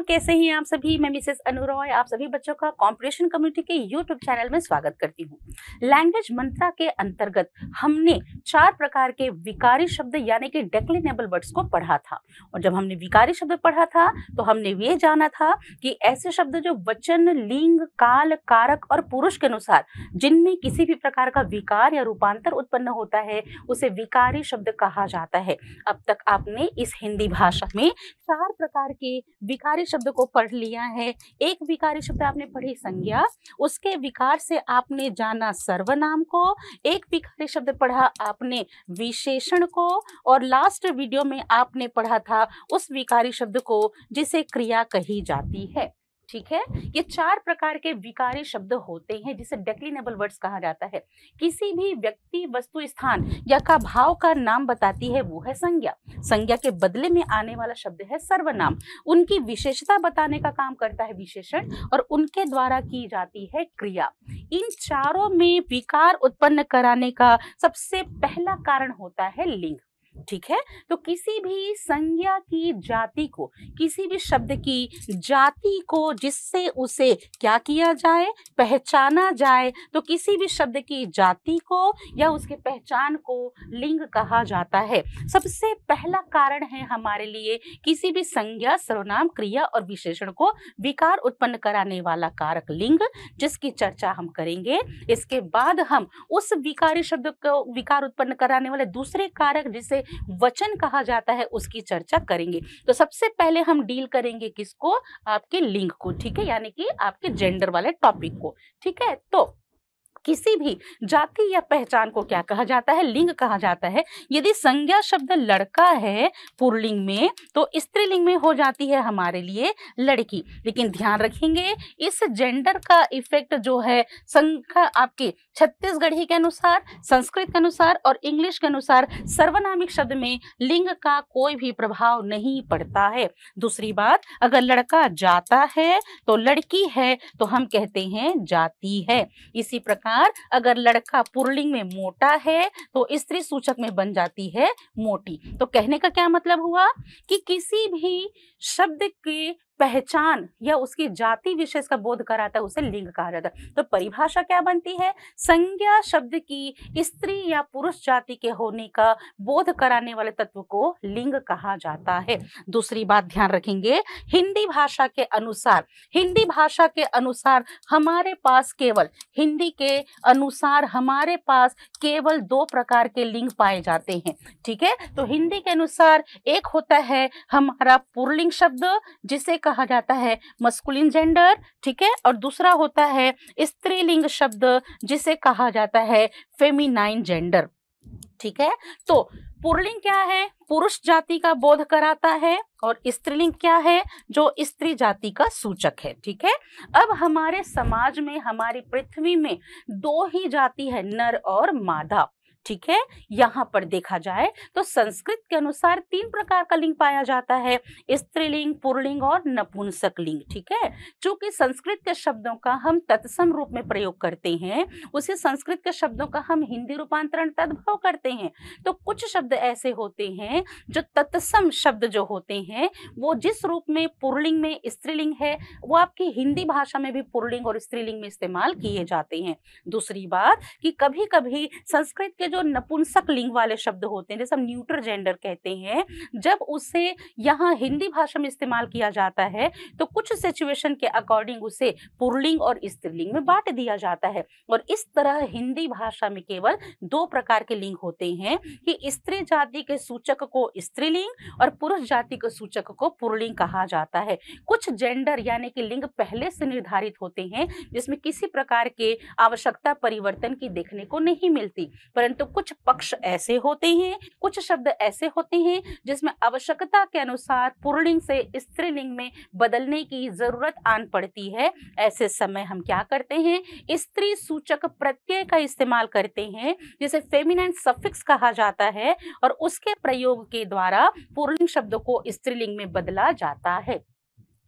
दोस्तों कैसे हैं आप सभी मैं मिसेस अनु रॉय आप सभी बच्चों का कॉम्पिटिशन कम्युनिटी के यूट्यूब चैनल में स्वागत करती हूं लैंग्वेज मंत्रा के अंतर्गत हमने चार प्रकार के विकारी शब्द यानी कि डेक्लिनेबल वर्ड्स को पढ़ा था और जब हमने विकारी शब्द पढ़ा था तो हमने ये जाना था कि ऐसे शब्द जो वचन लिंग काल कारक और पुरुष के अनुसार जिनमें किसी भी प्रकार का विकार या रूपांतर उत्पन्न होता है उसे विकारी शब्द कहा जाता है अब तक आपने इस हिंदी भाषा में चार प्रकार के विकारी शब्द को पढ़ लिया है एक विकारी शब्द आपने पढ़ी संज्ञा उसके विकार से आपने जाना सर्वनाम को एक विकारी शब्द पढ़ा आपने विशेषण को और लास्ट वीडियो में आपने पढ़ा था उस विकारी शब्द को जिसे क्रिया कही जाती है ठीक है ये चार प्रकार के विकारी शब्द होते हैं जिसे डेक्लिनेबल वर्ड्स कहा जाता है किसी भी व्यक्ति वस्तु स्थान या का भाव का नाम बताती है वो है संज्ञा संज्ञा के बदले में आने वाला शब्द है सर्वनाम उनकी विशेषता बताने का काम करता है विशेषण और उनके द्वारा की जाती है क्रिया इन चारों में विकार उत्पन्न कराने का सबसे पहला कारण होता है लिंग ठीक है तो किसी भी संज्ञा की जाति को किसी भी शब्द की जाति को जिससे उसे क्या किया जाए पहचाना जाए तो किसी भी शब्द की जाति को या उसके पहचान को लिंग कहा जाता है सबसे पहला कारण है हमारे लिए किसी भी संज्ञा सर्वनाम क्रिया और विशेषण को विकार उत्पन्न कराने वाला कारक लिंग जिसकी चर्चा हम करेंगे इसके बाद हम उस विकारी शब्द को विकार उत्पन्न कराने वाले दूसरे कारक जिसे वचन कहा जाता है उसकी चर्चा करेंगे तो सबसे पहले हम डील करेंगे किसको आपके लिंग को ठीक है यानी कि आपके जेंडर वाले टॉपिक को ठीक है तो किसी भी जाति या पहचान को क्या कहा जाता है लिंग कहा जाता है यदि संज्ञा शब्द लड़का है पुरलिंग में तो स्त्रीलिंग में हो जाती है हमारे लिए लड़की लेकिन ध्यान रखेंगे इस जेंडर का इफेक्ट जो है संख्या आपके छत्तीसगढ़ी के अनुसार संस्कृत के अनुसार और इंग्लिश के अनुसार सर्वनामिक शब्द में लिंग का कोई भी प्रभाव नहीं पड़ता है दूसरी बात अगर लड़का जाता है तो लड़की है तो हम कहते हैं जाती है इसी प्रकार हार अगर लड़का पुरलिंग में मोटा है तो स्त्री सूचक में बन जाती है मोटी तो कहने का क्या मतलब हुआ कि किसी भी शब्द के पहचान या उसकी जाति विशेष का बोध कराता है उसे लिंग कहा जाता है तो परिभाषा क्या बनती है संज्ञा शब्द की स्त्री या पुरुष जाति के होने का बोध कराने वाले तत्व को लिंग कहा जाता है दूसरी बात ध्यान रखेंगे हिंदी भाषा के अनुसार हिंदी भाषा के अनुसार हमारे पास केवल हिंदी के अनुसार हमारे पास केवल दो प्रकार के लिंग पाए जाते हैं ठीक है तो हिंदी के अनुसार एक होता है हमारा पुरलिंग शब्द जिसे कहा जाता है मस्कुलिन जेंडर ठीक है और दूसरा होता है स्त्रीलिंग शब्द जिसे कहा जाता है फेमिनाइन जेंडर ठीक है तो पुरलिंग क्या है पुरुष जाति का बोध कराता है और स्त्रीलिंग क्या है जो स्त्री जाति का सूचक है ठीक है अब हमारे समाज में हमारी पृथ्वी में दो ही जाति है नर और मादा ठीक है यहाँ पर देखा जाए तो संस्कृत के अनुसार तीन प्रकार का लिंग पाया जाता है स्त्रीलिंग पुरलिंग और नपुंसक लिंग ठीक है चूंकि संस्कृत के शब्दों का हम तत्सम रूप में प्रयोग करते हैं उसे संस्कृत के शब्दों का हम हिंदी रूपांतरण तद्भव करते हैं तो कुछ शब्द ऐसे होते हैं जो तत्सम शब्द जो होते हैं वो जिस रूप में पुरलिंग में स्त्रीलिंग है वो आपकी हिंदी भाषा में भी पुरलिंग और स्त्रीलिंग में इस्तेमाल किए जाते हैं दूसरी बात कि कभी कभी संस्कृत के जो नपुंसक लिंग वाले शब्द होते हैं जैसे हम न्यूट्रल जेंडर कहते हैं जब उसे यहाँ हिंदी भाषा में इस्तेमाल किया जाता है तो कुछ सिचुएशन के अकॉर्डिंग उसे पुरलिंग और स्त्रीलिंग में बांट दिया जाता है और इस तरह हिंदी भाषा में केवल दो प्रकार के लिंग होते हैं कि स्त्री जाति के सूचक को स्त्रीलिंग और पुरुष जाति के सूचक को पुरलिंग कहा जाता है कुछ जेंडर यानी कि लिंग पहले से निर्धारित होते हैं जिसमें किसी प्रकार के आवश्यकता परिवर्तन की देखने को नहीं मिलती परंतु तो कुछ पक्ष ऐसे होते हैं कुछ शब्द ऐसे होते हैं जिसमें आवश्यकता के अनुसार पुरलिंग से स्त्रीलिंग में बदलने की जरूरत आन पड़ती है ऐसे समय हम क्या करते हैं स्त्री सूचक प्रत्यय का इस्तेमाल करते हैं जिसे फेमिनाइन सफिक्स कहा जाता है और उसके प्रयोग के द्वारा पूर्णिंग शब्द को स्त्रीलिंग में बदला जाता है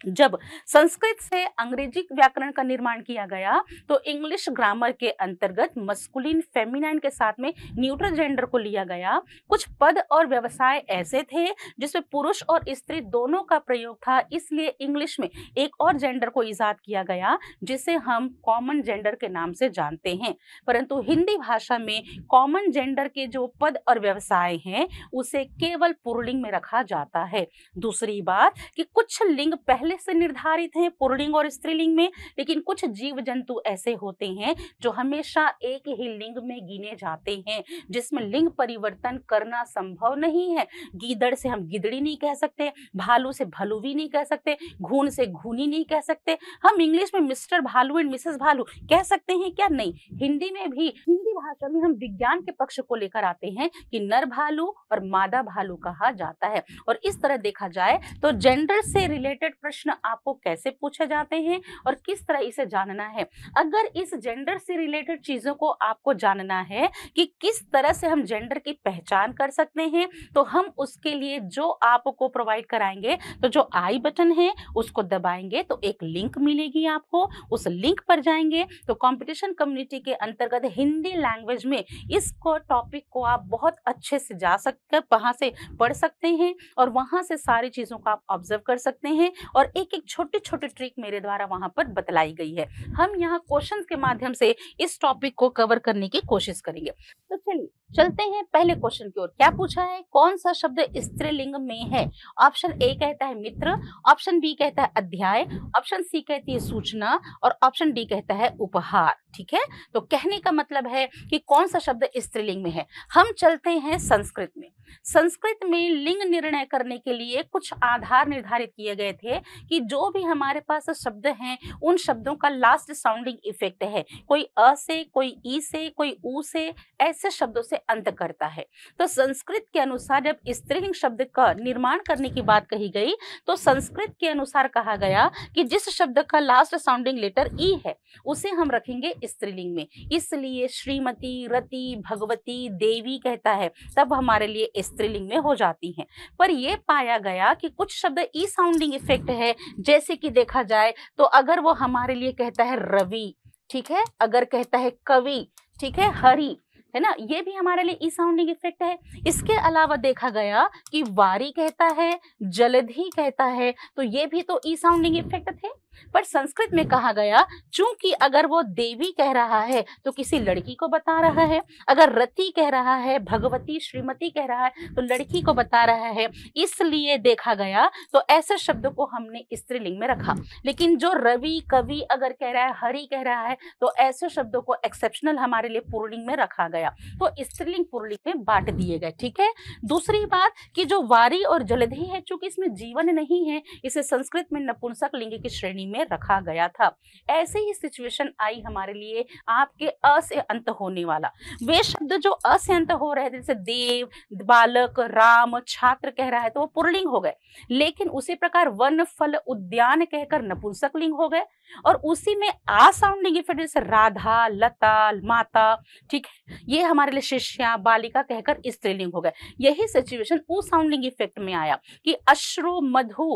जब संस्कृत से अंग्रेजी व्याकरण का निर्माण किया गया तो इंग्लिश ग्रामर के अंतर्गत मस्कुलिन फेमिनाइन के साथ में न्यूट्रल जेंडर को लिया गया कुछ पद और व्यवसाय ऐसे थे जिसमें पुरुष और स्त्री दोनों का प्रयोग था इसलिए इंग्लिश में एक और जेंडर को ईजाद किया गया जिसे हम कॉमन जेंडर के नाम से जानते हैं परंतु हिंदी भाषा में कॉमन जेंडर के जो पद और व्यवसाय हैं उसे केवल पुरलिंग में रखा जाता है दूसरी बात कि कुछ लिंग पहले पहले से निर्धारित हैं पूर्णिंग और स्त्रीलिंग में लेकिन कुछ जीव जंतु ऐसे होते हैं जो हमेशा एक ही लिंग में गिने जाते हैं जिसमें लिंग परिवर्तन करना संभव नहीं है गीदड़ से हम गिदड़ी नहीं कह सकते भालू से भलुवी नहीं कह सकते घून से घूनी नहीं कह सकते हम इंग्लिश में मिस्टर भालू एंड मिसेस भालू कह सकते हैं क्या नहीं हिंदी में भी हिंदी भाषा में हम विज्ञान के पक्ष को लेकर आते हैं कि नर भालू और मादा भालू कहा जाता है और इस तरह देखा जाए तो जेंडर से रिलेटेड प्रश्न प्रश्न आपको कैसे पूछे जाते हैं और किस तरह इसे जानना है अगर इस जेंडर से रिलेटेड चीज़ों को आपको जानना है कि किस तरह से हम जेंडर की पहचान कर सकते हैं तो हम उसके लिए जो आपको प्रोवाइड कराएंगे तो जो आई बटन है उसको दबाएंगे तो एक लिंक मिलेगी आपको उस लिंक पर जाएंगे तो कंपटीशन कम्युनिटी के अंतर्गत हिंदी लैंग्वेज में इस टॉपिक को आप बहुत अच्छे से जा सकते वहां से पढ़ सकते हैं और वहां से सारी चीज़ों को आप ऑब्जर्व कर सकते हैं और एक एक छोटे छोटे ट्रिक मेरे द्वारा वहां पर बतलाई गई है हम यहाँ क्वेश्चन के माध्यम से इस टॉपिक को कवर करने की कोशिश करेंगे तो चलिए चलते हैं पहले क्वेश्चन की ओर क्या पूछा है कौन सा शब्द स्त्रीलिंग में है ऑप्शन ए कहता है मित्र ऑप्शन बी कहता है अध्याय ऑप्शन सी कहती है सूचना और ऑप्शन डी कहता है उपहार ठीक है तो कहने का मतलब है कि कौन सा शब्द स्त्रीलिंग में है हम चलते हैं संस्कृत में संस्कृत में लिंग निर्णय करने के लिए कुछ आधार निर्धारित किए गए थे कि जो भी हमारे पास शब्द हैं उन शब्दों का लास्ट साउंडिंग इफेक्ट है कोई अ से कोई ई से कोई ऊ से ऐसे शब्दों से अंत करता है तो संस्कृत के अनुसार जब स्त्रीलिंग शब्द का निर्माण करने की बात कही गई तो संस्कृत के अनुसार कहा गया कि जिस शब्द का लास्ट साउंडिंग लेटर ई है उसे हम रखेंगे स्त्रीलिंग में इसलिए श्रीमती रति भगवती देवी कहता है तब हमारे लिए स्त्रीलिंग में हो जाती है पर यह पाया गया कि कुछ शब्द ई साउंडिंग इफेक्ट है जैसे कि देखा जाए तो अगर वो हमारे लिए कहता है रवि ठीक है अगर कहता है कवि ठीक है हरि है ना ये भी हमारे लिए ई साउंडिंग इफेक्ट है इसके अलावा देखा गया कि वारी कहता है जलधि कहता है तो ये भी तो ई साउंडिंग इफेक्ट थे पर संस्कृत में कहा गया चूंकि अगर वो देवी कह रहा है तो किसी लड़की को बता रहा है अगर रति कह रहा है भगवती श्रीमती कह रहा है तो लड़की को बता रहा है इसलिए देखा गया तो ऐसे शब्द को हमने स्त्रीलिंग में रखा लेकिन जो रवि कवि अगर कह रहा है हरि कह रहा है तो ऐसे शब्दों को एक्सेप्शनल हमारे लिए पुरलिंग में रखा गया तो स्त्रीलिंग पुरलिंग में बांट दिए गए ठीक है दूसरी बात कि जो वारी और जलधि है चूंकि इसमें जीवन नहीं है इसे संस्कृत में नपुंसक लिंग की श्रेणी कंपनी में रखा गया था ऐसे ही सिचुएशन आई हमारे लिए आपके अ से अंत होने वाला वे शब्द जो अ से अंत हो रहे थे जैसे देव बालक राम छात्र कह रहा है तो वो पुरलिंग हो गए लेकिन उसी प्रकार वन फल उद्यान कहकर नपुंसक लिंग हो गए और उसी में आ साउंडिंग इफेक्ट जैसे राधा लता माता ठीक है ये हमारे लिए शिष्या बालिका कहकर स्त्रीलिंग हो गए यही सिचुएशन ऊ साउंडिंग इफेक्ट में आया कि अश्रु मधु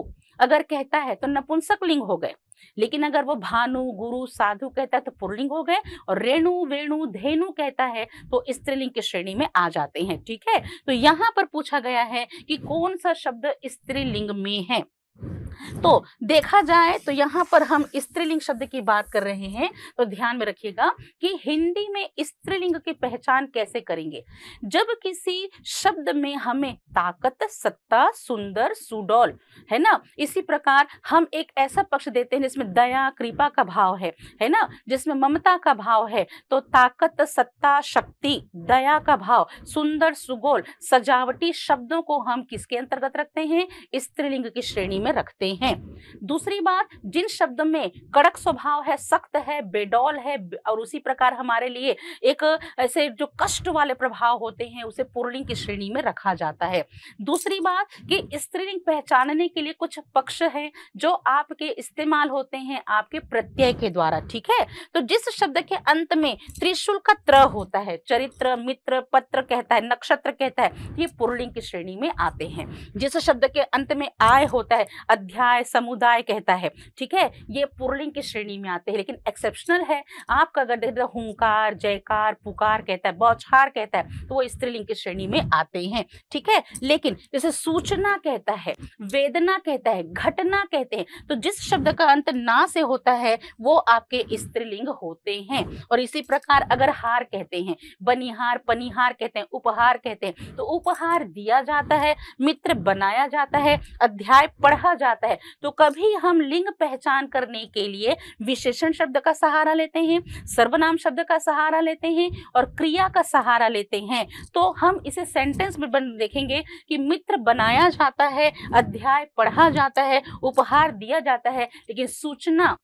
अगर कहता है तो नपुंसक लिंग हो गए लेकिन अगर वो भानु गुरु साधु कहता है तो पुरलिंग हो गए और रेणु वेणु धेनु कहता है तो स्त्रीलिंग की श्रेणी में आ जाते हैं ठीक है तो यहाँ पर पूछा गया है कि कौन सा शब्द स्त्रीलिंग में है तो देखा जाए तो यहाँ पर हम स्त्रीलिंग शब्द की बात कर रहे हैं तो ध्यान में रखिएगा कि हिंदी में स्त्रीलिंग की पहचान कैसे करेंगे जब किसी शब्द में हमें ताकत सत्ता सुंदर सुडौल है ना इसी प्रकार हम एक ऐसा पक्ष देते हैं जिसमें दया कृपा का भाव है है ना जिसमें ममता का भाव है तो ताकत सत्ता शक्ति दया का भाव सुंदर सुगोल सजावटी शब्दों को हम किसके अंतर्गत रखते हैं स्त्रीलिंग की श्रेणी में में रखते हैं दूसरी बात जिन शब्द में कड़क स्वभाव है सख्त है बेडौल है और उसी प्रकार हमारे लिए एक ऐसे जो कष्ट वाले प्रभाव होते हैं उसे पुरलिंग की श्रेणी में रखा जाता है दूसरी बात कि स्त्रीलिंग पहचानने के लिए कुछ पक्ष हैं जो आपके इस्तेमाल होते हैं आपके प्रत्यय के द्वारा ठीक है तो जिस शब्द के अंत में त्रिशूल का त्र होता है चरित्र मित्र पत्र कहता है नक्षत्र कहता है ये पुरलिंग की श्रेणी में आते हैं जिस शब्द के अंत में आय होता है अध्याय समुदाय कहता है ठीक है ये पुरलिंग की श्रेणी में आते हैं लेकिन एक्सेप्शनल है आपका अगर हूंकार जयकार पुकार कहता है बौछार कहता है तो वो स्त्रीलिंग की श्रेणी में आते हैं ठीक है लेकिन जैसे सूचना कहता है वेदना कहता है घटना कहते हैं तो जिस शब्द का अंत ना से होता है वो आपके स्त्रीलिंग होते हैं और इसी प्रकार अगर हार कहते हैं बनिहार पनिहार कहते हैं उपहार कहते हैं तो उपहार दिया जाता है मित्र बनाया जाता है अध्याय पढ़ा देखा जाता है तो कभी हम लिंग पहचान करने के लिए विशेषण शब्द का सहारा लेते हैं सर्वनाम शब्द का सहारा लेते हैं और क्रिया का सहारा लेते हैं तो हम इसे सेंटेंस में बन देखेंगे कि मित्र बनाया जाता है अध्याय पढ़ा जाता है उपहार दिया जाता है लेकिन सूचना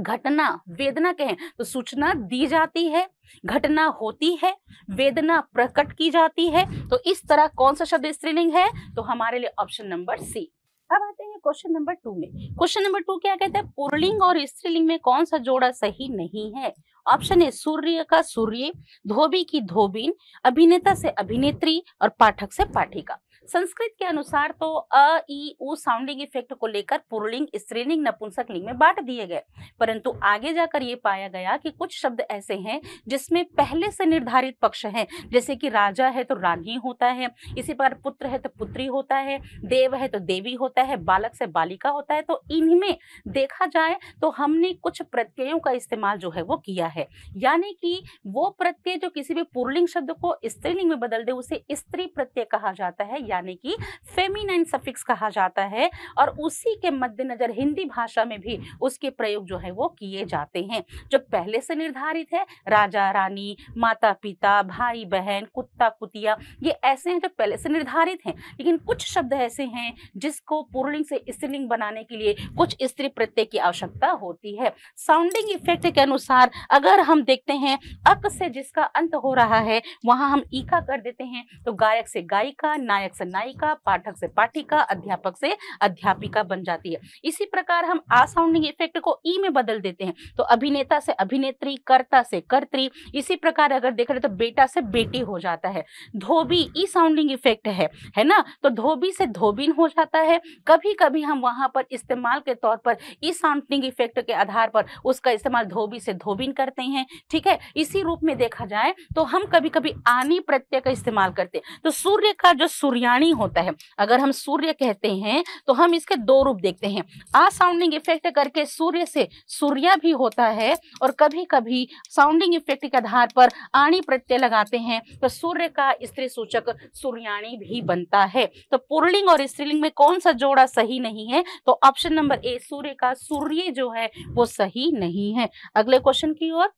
घटना वेदना कहें तो सूचना दी जाती है घटना होती है वेदना प्रकट की जाती है तो इस तरह कौन सा शब्द स्त्रीलिंग है तो हमारे लिए ऑप्शन नंबर सी अब आते हैं क्वेश्चन नंबर टू में क्वेश्चन नंबर टू क्या कहते हैं पुरलिंग और स्त्रीलिंग में कौन सा जोड़ा सही नहीं है ऑप्शन है सूर्य का सूर्य धोबी की धोबीन अभिनेता से अभिनेत्री और पाठक से पाठिका संस्कृत के अनुसार तो अ ई उ साउंडिंग इफेक्ट को लेकर पुरलिंग स्त्रीलिंग नपुंसक लिंग में बांट दिए गए परंतु आगे जाकर ये पाया गया कि कुछ शब्द ऐसे हैं जिसमें पहले से निर्धारित पक्ष हैं जैसे कि राजा है तो रानी होता है इसी प्रकार पुत्र है तो पुत्री होता है देव है तो देवी होता है बालक से बालिका होता है तो इनमें देखा जाए तो हमने कुछ प्रत्ययों का इस्तेमाल जो है वो किया है यानी कि वो प्रत्यय जो किसी भी पुरलिंग शब्द को स्त्रीलिंग में बदल दे उसे स्त्री प्रत्यय कहा जाता है यानी कि फेमिनाइन सफिक्स कहा जाता है और उसी के मद्देनज़र हिंदी भाषा में भी उसके प्रयोग जो है वो किए जाते हैं जो पहले से निर्धारित है राजा रानी माता पिता भाई बहन कुत्ता कुतिया ये ऐसे हैं जो पहले से निर्धारित हैं लेकिन कुछ शब्द ऐसे हैं जिसको पूर्णिंग से स्त्रीलिंग बनाने के लिए कुछ स्त्री प्रत्यय की आवश्यकता होती है साउंडिंग इफेक्ट के अनुसार अगर हम देखते हैं अक से जिसका अंत हो रहा है वहां हम ईका कर देते हैं तो गायक से गायिका नायक से से नायिका पाठक से पाठिका अध्यापक से अध्यापिका बन जाती है इसी प्रकार हम आ साउंडिंग इफेक्ट को ई में बदल देते हैं तो अभिनेता से अभिनेत्री कर्ता से कर्त्री इसी प्रकार अगर देख रहे तो बेटा से बेटी हो जाता है धोबी ई साउंडिंग इफेक्ट है है ना तो धोबी से धोबिन हो जाता है कभी कभी हम वहां पर इस्तेमाल के तौर पर ई साउंडिंग इफेक्ट के आधार पर उसका इस्तेमाल धोबी से धोबिन करते हैं ठीक है इसी रूप में देखा जाए तो हम कभी कभी आनी प्रत्यय का इस्तेमाल करते हैं तो सूर्य का जो सूर्या प्राणी होता है अगर हम सूर्य कहते हैं तो हम इसके दो रूप देखते हैं आ साउंडिंग इफेक्ट करके सूर्य से सूर्या भी होता है और कभी कभी साउंडिंग इफेक्ट के आधार पर आणी प्रत्यय लगाते हैं तो सूर्य का स्त्री सूचक सूर्याणी भी बनता है तो पुरलिंग और स्त्रीलिंग में कौन सा जोड़ा सही नहीं है तो ऑप्शन नंबर ए सूर्य का सूर्य जो है वो सही नहीं है अगले क्वेश्चन की ओर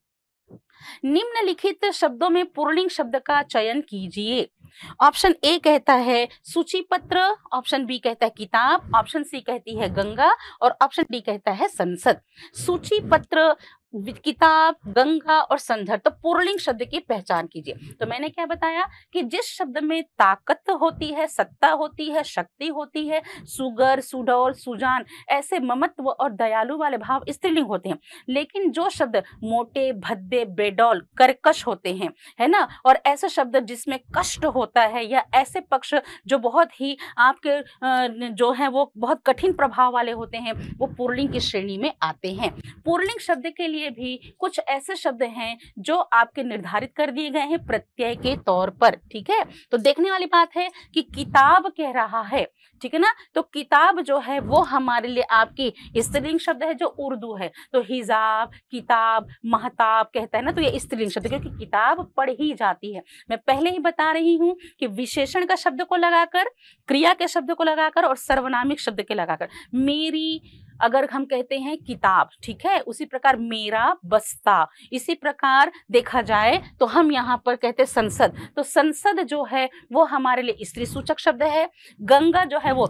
निम्नलिखित शब्दों में पुरलिंग शब्द का चयन कीजिए ऑप्शन ए कहता है सूची पत्र ऑप्शन बी कहता है किताब ऑप्शन सी कहती है गंगा और ऑप्शन डी कहता है संसद सूची पत्र किताब गंगा और संधर तो पुरलिंग शब्द की पहचान कीजिए तो मैंने क्या बताया कि जिस शब्द में ताकत होती है सत्ता होती है शक्ति होती है सुगर सुडौल सुजान ऐसे ममत्व और दयालु वाले भाव स्त्रीलिंग होते हैं लेकिन जो शब्द मोटे भद्दे बेडौल करकश होते हैं है ना और ऐसे शब्द जिसमें कष्ट होता है या ऐसे पक्ष जो बहुत ही आपके जो है वो बहुत कठिन प्रभाव वाले होते हैं वो पुरलिंग की श्रेणी में आते हैं पुरलिंग शब्द के लिए लिए भी कुछ ऐसे शब्द हैं जो आपके निर्धारित कर दिए गए हैं प्रत्यय के तौर पर ठीक है तो देखने वाली बात है कि किताब कह रहा है ठीक है ना तो किताब जो है वो हमारे लिए आपकी स्त्रीलिंग शब्द है जो उर्दू है तो हिजाब किताब महताब कहता है ना तो ये स्त्रीलिंग शब्द क्योंकि किताब पढ़ ही जाती है मैं पहले ही बता रही हूँ कि विशेषण का शब्द को लगाकर क्रिया के शब्द को लगाकर और सर्वनामिक शब्द के लगाकर मेरी अगर हम कहते हैं किताब ठीक है उसी प्रकार मेरा बस्ता इसी प्रकार देखा जाए तो हम यहाँ पर कहते हैं संसद तो संसद जो है वो हमारे लिए स्त्री सूचक शब्द है गंगा जो है वो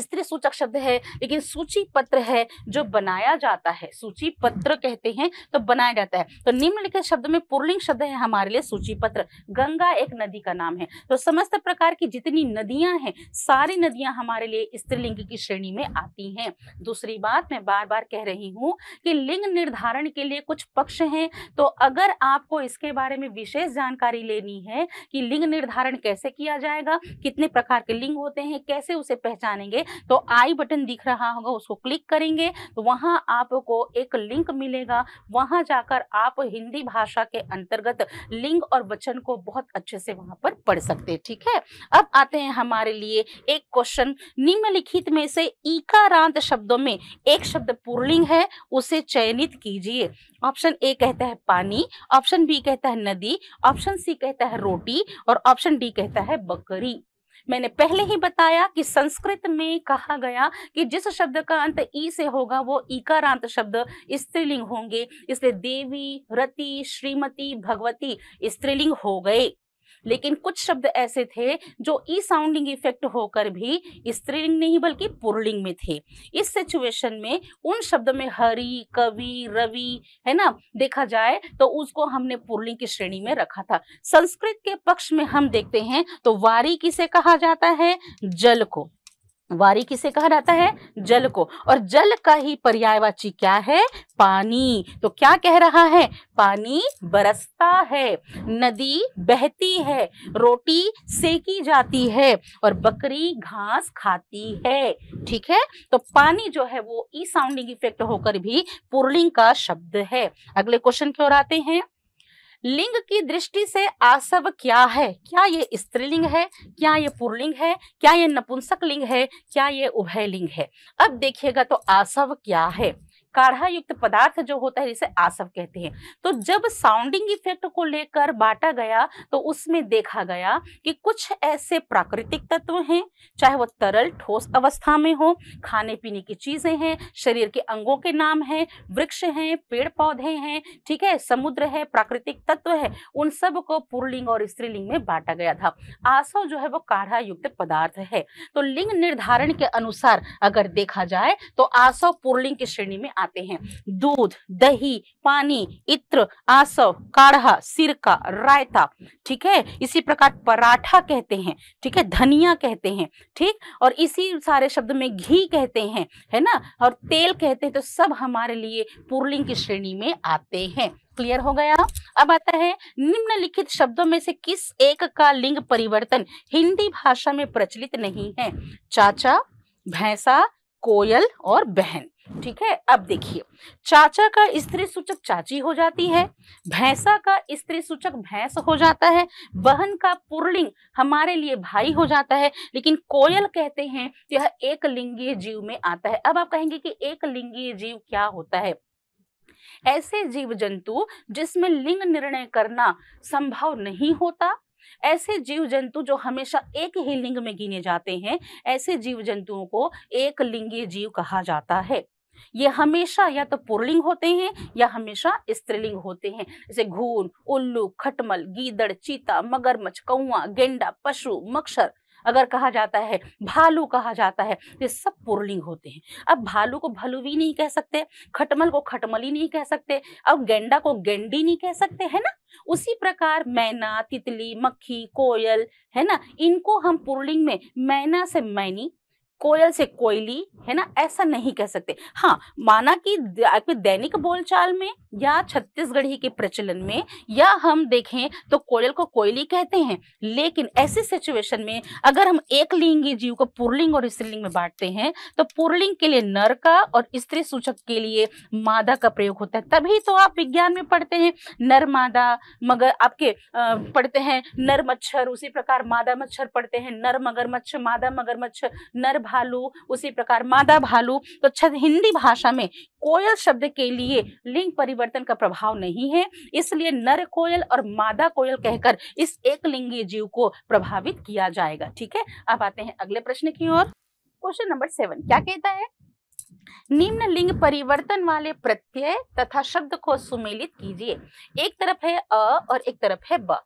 स्त्री सूचक शब्द है लेकिन सूची पत्र है जो बनाया जाता है सूची पत्र कहते हैं तो बनाया जाता है तो निम्नलिखित शब्द में पुरलिंग शब्द है हमारे लिए सूची पत्र गंगा एक नदी का नाम है तो समस्त प्रकार की जितनी नदियां हैं सारी नदियां हमारे लिए स्त्रीलिंग की श्रेणी में आती हैं दूसरी बात मैं बार बार कह रही हूँ कि लिंग निर्धारण के लिए कुछ पक्ष हैं तो अगर आपको इसके बारे में विशेष जानकारी लेनी है कि लिंग निर्धारण कैसे किया जाएगा कितने प्रकार के लिंग होते हैं कैसे उसे पहचानेंगे करेंगे तो आई बटन दिख रहा होगा उसको क्लिक करेंगे तो वहां आपको एक लिंक मिलेगा वहां जाकर आप हिंदी भाषा के अंतर्गत लिंग और वचन को बहुत अच्छे से वहां पर पढ़ सकते हैं ठीक है अब आते हैं हमारे लिए एक क्वेश्चन निम्नलिखित में से इकारांत शब्दों में एक शब्द पूर्णलिंग है उसे चयनित कीजिए ऑप्शन ए कहता है पानी ऑप्शन बी कहता है नदी ऑप्शन सी कहता है रोटी और ऑप्शन डी कहता है बकरी मैंने पहले ही बताया कि संस्कृत में कहा गया कि जिस शब्द का अंत ई से होगा वो इकारांत शब्द स्त्रीलिंग होंगे इसलिए देवी रति श्रीमती भगवती स्त्रीलिंग हो गए लेकिन कुछ शब्द ऐसे थे जो ई साउंडिंग इफेक्ट होकर भी स्त्रीलिंग नहीं बल्कि पुरलिंग में थे इस सिचुएशन में उन शब्द में हरि कवि रवि है ना देखा जाए तो उसको हमने पुरलिंग की श्रेणी में रखा था संस्कृत के पक्ष में हम देखते हैं तो वारी किसे कहा जाता है जल को वारी किसे कहा जाता है जल को और जल का ही पर्यायवाची क्या है पानी तो क्या कह रहा है पानी बरसता है नदी बहती है रोटी सेकी जाती है और बकरी घास खाती है ठीक है तो पानी जो है वो ई साउंडिंग इफेक्ट होकर भी पुरलिंग का शब्द है अगले क्वेश्चन की ओर आते हैं लिंग की दृष्टि से आसव क्या है क्या ये स्त्रीलिंग है क्या ये पुरलिंग है क्या ये नपुंसक लिंग है क्या ये उभय लिंग है अब देखिएगा तो आसव क्या है काढ़ा युक्त पदार्थ जो होता है जिसे आसव कहते हैं तो जब साउंडिंग इफेक्ट को लेकर बांटा गया तो उसमें देखा गया कि कुछ ऐसे प्राकृतिक तत्व हैं चाहे वो तरल ठोस अवस्था में हो खाने पीने की चीजें हैं शरीर के अंगों के नाम हैं वृक्ष हैं पेड़ पौधे हैं ठीक है समुद्र है प्राकृतिक तत्व है उन सब को पुरलिंग और स्त्रीलिंग में बांटा गया था आसव जो है वो काढ़ा युक्त पदार्थ है तो लिंग निर्धारण के अनुसार अगर देखा जाए तो आसव पुरलिंग की श्रेणी में आ बनाते हैं दूध दही पानी इत्र आसव काढ़ा सिरका रायता ठीक है इसी प्रकार पराठा कहते हैं ठीक है धनिया कहते हैं ठीक और इसी सारे शब्द में घी कहते हैं है ना और तेल कहते हैं तो सब हमारे लिए पुरलिंग की श्रेणी में आते हैं क्लियर हो गया अब आता है निम्नलिखित शब्दों में से किस एक का लिंग परिवर्तन हिंदी भाषा में प्रचलित नहीं है चाचा भैंसा कोयल और बहन ठीक है अब देखिए चाचा का स्त्री सूचक चाची हो जाती है भैंसा का स्त्री सूचक भैंस हो जाता है बहन का पुरलिंग हमारे लिए भाई हो जाता है लेकिन कोयल कहते हैं यह एक लिंगीय जीव में आता है अब आप कहेंगे कि एक लिंगीय जीव क्या होता है ऐसे जीव जंतु जिसमें लिंग निर्णय करना संभव नहीं होता ऐसे जीव जंतु जो हमेशा एक ही लिंग में गिने जाते हैं ऐसे जीव जंतुओं को एक लिंगीय जीव कहा जाता है ये हमेशा या तो पुरलिंग होते हैं या हमेशा स्त्रीलिंग होते हैं जैसे घून उल्लू खटमल गीदड़ चीता मगरमच्छ कौआ गेंडा पशु मक्षर अगर कहा जाता है भालू कहा जाता है तो ये सब पुरलिंग होते हैं अब भालू को भलू भी नहीं कह सकते खटमल को खटमली नहीं कह सकते अब गेंडा को गेंडी नहीं कह सकते है ना उसी प्रकार मैना तितली मक्खी कोयल है ना इनको हम पुरलिंग में मैना से मैनी कोयल से कोयली है ना ऐसा नहीं कह सकते हाँ माना कि दैनिक बोलचाल में या छत्तीसगढ़ी के प्रचलन में या हम देखें तो कोयल को कोयली कहते हैं लेकिन ऐसी सिचुएशन में अगर हम एक लिंगी जीव को पुरलिंग और स्त्रीलिंग में बांटते हैं तो पुरलिंग के लिए नर का और स्त्री सूचक के लिए मादा का प्रयोग होता है तभी तो आप विज्ञान में पढ़ते हैं नर मादा मगर आपके पढ़ते हैं नर मच्छर उसी प्रकार मादा मच्छर पढ़ते हैं नर मगर मच्छर मादा मगर मच्छर नर भालू उसी प्रकार मादा भालू तो छत हिंदी भाषा में कोयल शब्द के लिए लिंग परिवर्तन का प्रभाव नहीं है इसलिए नर कोयल और मादा कोयल कहकर इस एक लिंगी जीव को प्रभावित किया जाएगा ठीक है अब आते हैं अगले प्रश्न की ओर क्वेश्चन नंबर सेवन क्या कहता है निम्न लिंग परिवर्तन वाले प्रत्यय तथा शब्द को सुमेलित कीजिए एक तरफ है अ और एक तरफ है ब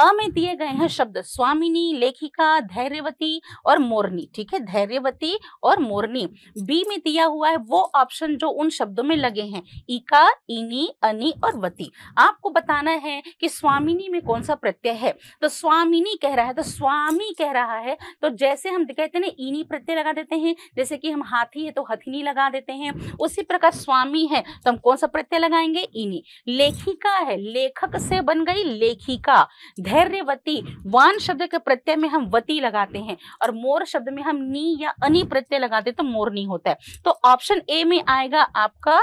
अ में दिए गए हैं शब्द स्वामिनी लेखिका धैर्यवती और मोरनी ठीक है धैर्यवती और मोरनी बी में दिया हुआ है वो ऑप्शन जो उन शब्दों में लगे हैं इका इनी अनी और वती आपको बताना है कि स्वामिनी में कौन सा प्रत्यय है तो स्वामिनी कह रहा है तो स्वामी कह रहा है तो जैसे हम कहते हैं ना इनी प्रत्यय लगा देते हैं जैसे कि हम हाथी है तो हथिनी लगा देते हैं उसी प्रकार स्वामी है तो हम कौन सा प्रत्यय लगाएंगे इनी लेखिका है लेखक से बन गई लेखिका धैर्यवती वान शब्द के प्रत्यय में हम वती लगाते हैं और मोर शब्द में हम नी या अनी प्रत्यय लगाते तो मोरनी होता है तो ऑप्शन ए में आएगा आपका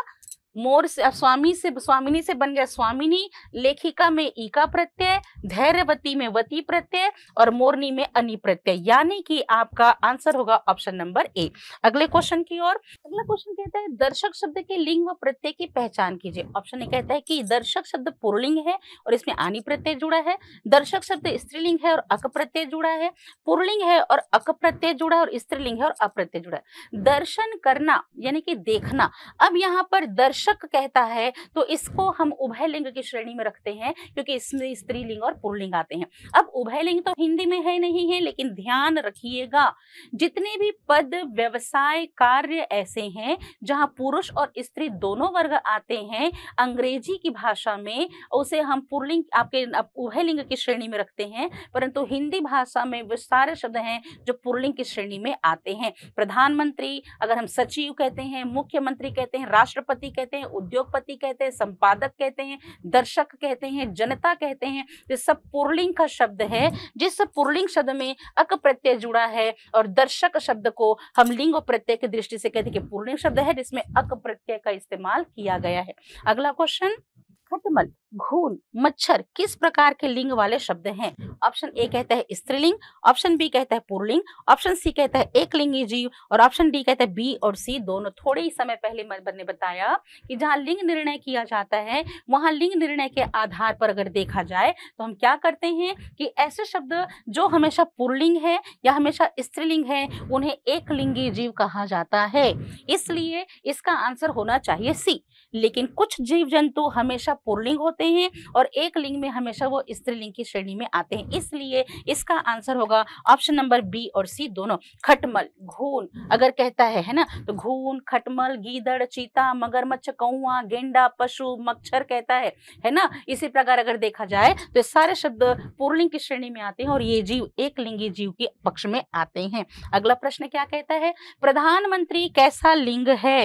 मोर से स्वामी से स्वामिनी से बन गया स्वामिनी लेखिका में ईका प्रत्यय धैर्यवती में वती प्रत्यय और मोरनी में अनि प्रत्यय यानी कि आपका आंसर होगा ऑप्शन नंबर ए अगले क्वेश्चन की ओर अगला क्वेश्चन कहता है दर्शक शब्द के लिंग व प्रत्यय की पहचान कीजिए ऑप्शन ए कहता है कि दर्शक शब्द पुरलिंग है और इसमें आनी प्रत्यय जुड़ा है दर्शक शब्द स्त्रीलिंग है और अक प्रत्यय जुड़ा है पुरलिंग है और अक प्रत्यय जुड़ा है और स्त्रीलिंग है और अप्रत्यय जुड़ा है दर्शन करना यानी कि देखना अब यहाँ पर दर्शन शक कहता है तो इसको हम उभयलिंग की श्रेणी में रखते हैं क्योंकि इसमें स्त्रीलिंग और पुरलिंग आते हैं अब उभयलिंग तो हिंदी में है नहीं है लेकिन ध्यान रखिएगा जितने भी पद व्यवसाय कार्य ऐसे हैं जहां पुरुष और स्त्री दोनों वर्ग आते हैं अंग्रेजी की भाषा में उसे हम पुरलिंग आपके उभयलिंग की श्रेणी में रखते हैं परंतु हिंदी भाषा में वो सारे शब्द हैं जो पुरलिंग की श्रेणी में आते हैं प्रधानमंत्री अगर हम सचिव कहते हैं मुख्यमंत्री कहते हैं राष्ट्रपति कहते हैं कहते हैं उद्योगपति कहते हैं संपादक कहते हैं दर्शक कहते हैं जनता कहते हैं ये सब पुरलिंग का शब्द है जिस पुरलिंग शब्द में अक प्रत्यय जुड़ा है और दर्शक शब्द को हम लिंग प्रत्यय की दृष्टि से कहते हैं कि पुरलिंग शब्द है जिसमें अक प्रत्यय का इस्तेमाल किया गया है अगला क्वेश्चन खटमल घून मच्छर किस प्रकार के लिंग वाले शब्द हैं ऑप्शन ए कहता है स्त्रीलिंग ऑप्शन बी कहता है पुरलिंग ऑप्शन सी कहता है एक लिंगी जीव और ऑप्शन डी कहता है बी और सी दोनों थोड़े ही समय पहले मैंने बताया कि जहां लिंग निर्णय किया जाता है वहां लिंग निर्णय के आधार पर अगर देखा जाए तो हम क्या करते हैं कि ऐसे शब्द जो हमेशा पुरलिंग है या हमेशा स्त्रीलिंग है उन्हें एक लिंगी जीव कहा जाता है इसलिए इसका आंसर होना चाहिए सी लेकिन कुछ जीव जंतु हमेशा पुरलिंग होते होते हैं और एक लिंग में हमेशा वो स्त्रीलिंग की श्रेणी में आते हैं इसलिए इसका आंसर होगा ऑप्शन नंबर बी और सी दोनों खटमल घून अगर कहता है है ना तो घून खटमल गीदड़ चीता मगरमच्छ कौआ गेंडा पशु मच्छर कहता है है ना इसी प्रकार अगर देखा जाए तो सारे शब्द पूर्णलिंग की श्रेणी में आते हैं और ये जीव एक लिंगी जीव के पक्ष में आते हैं अगला प्रश्न क्या कहता है प्रधानमंत्री कैसा लिंग है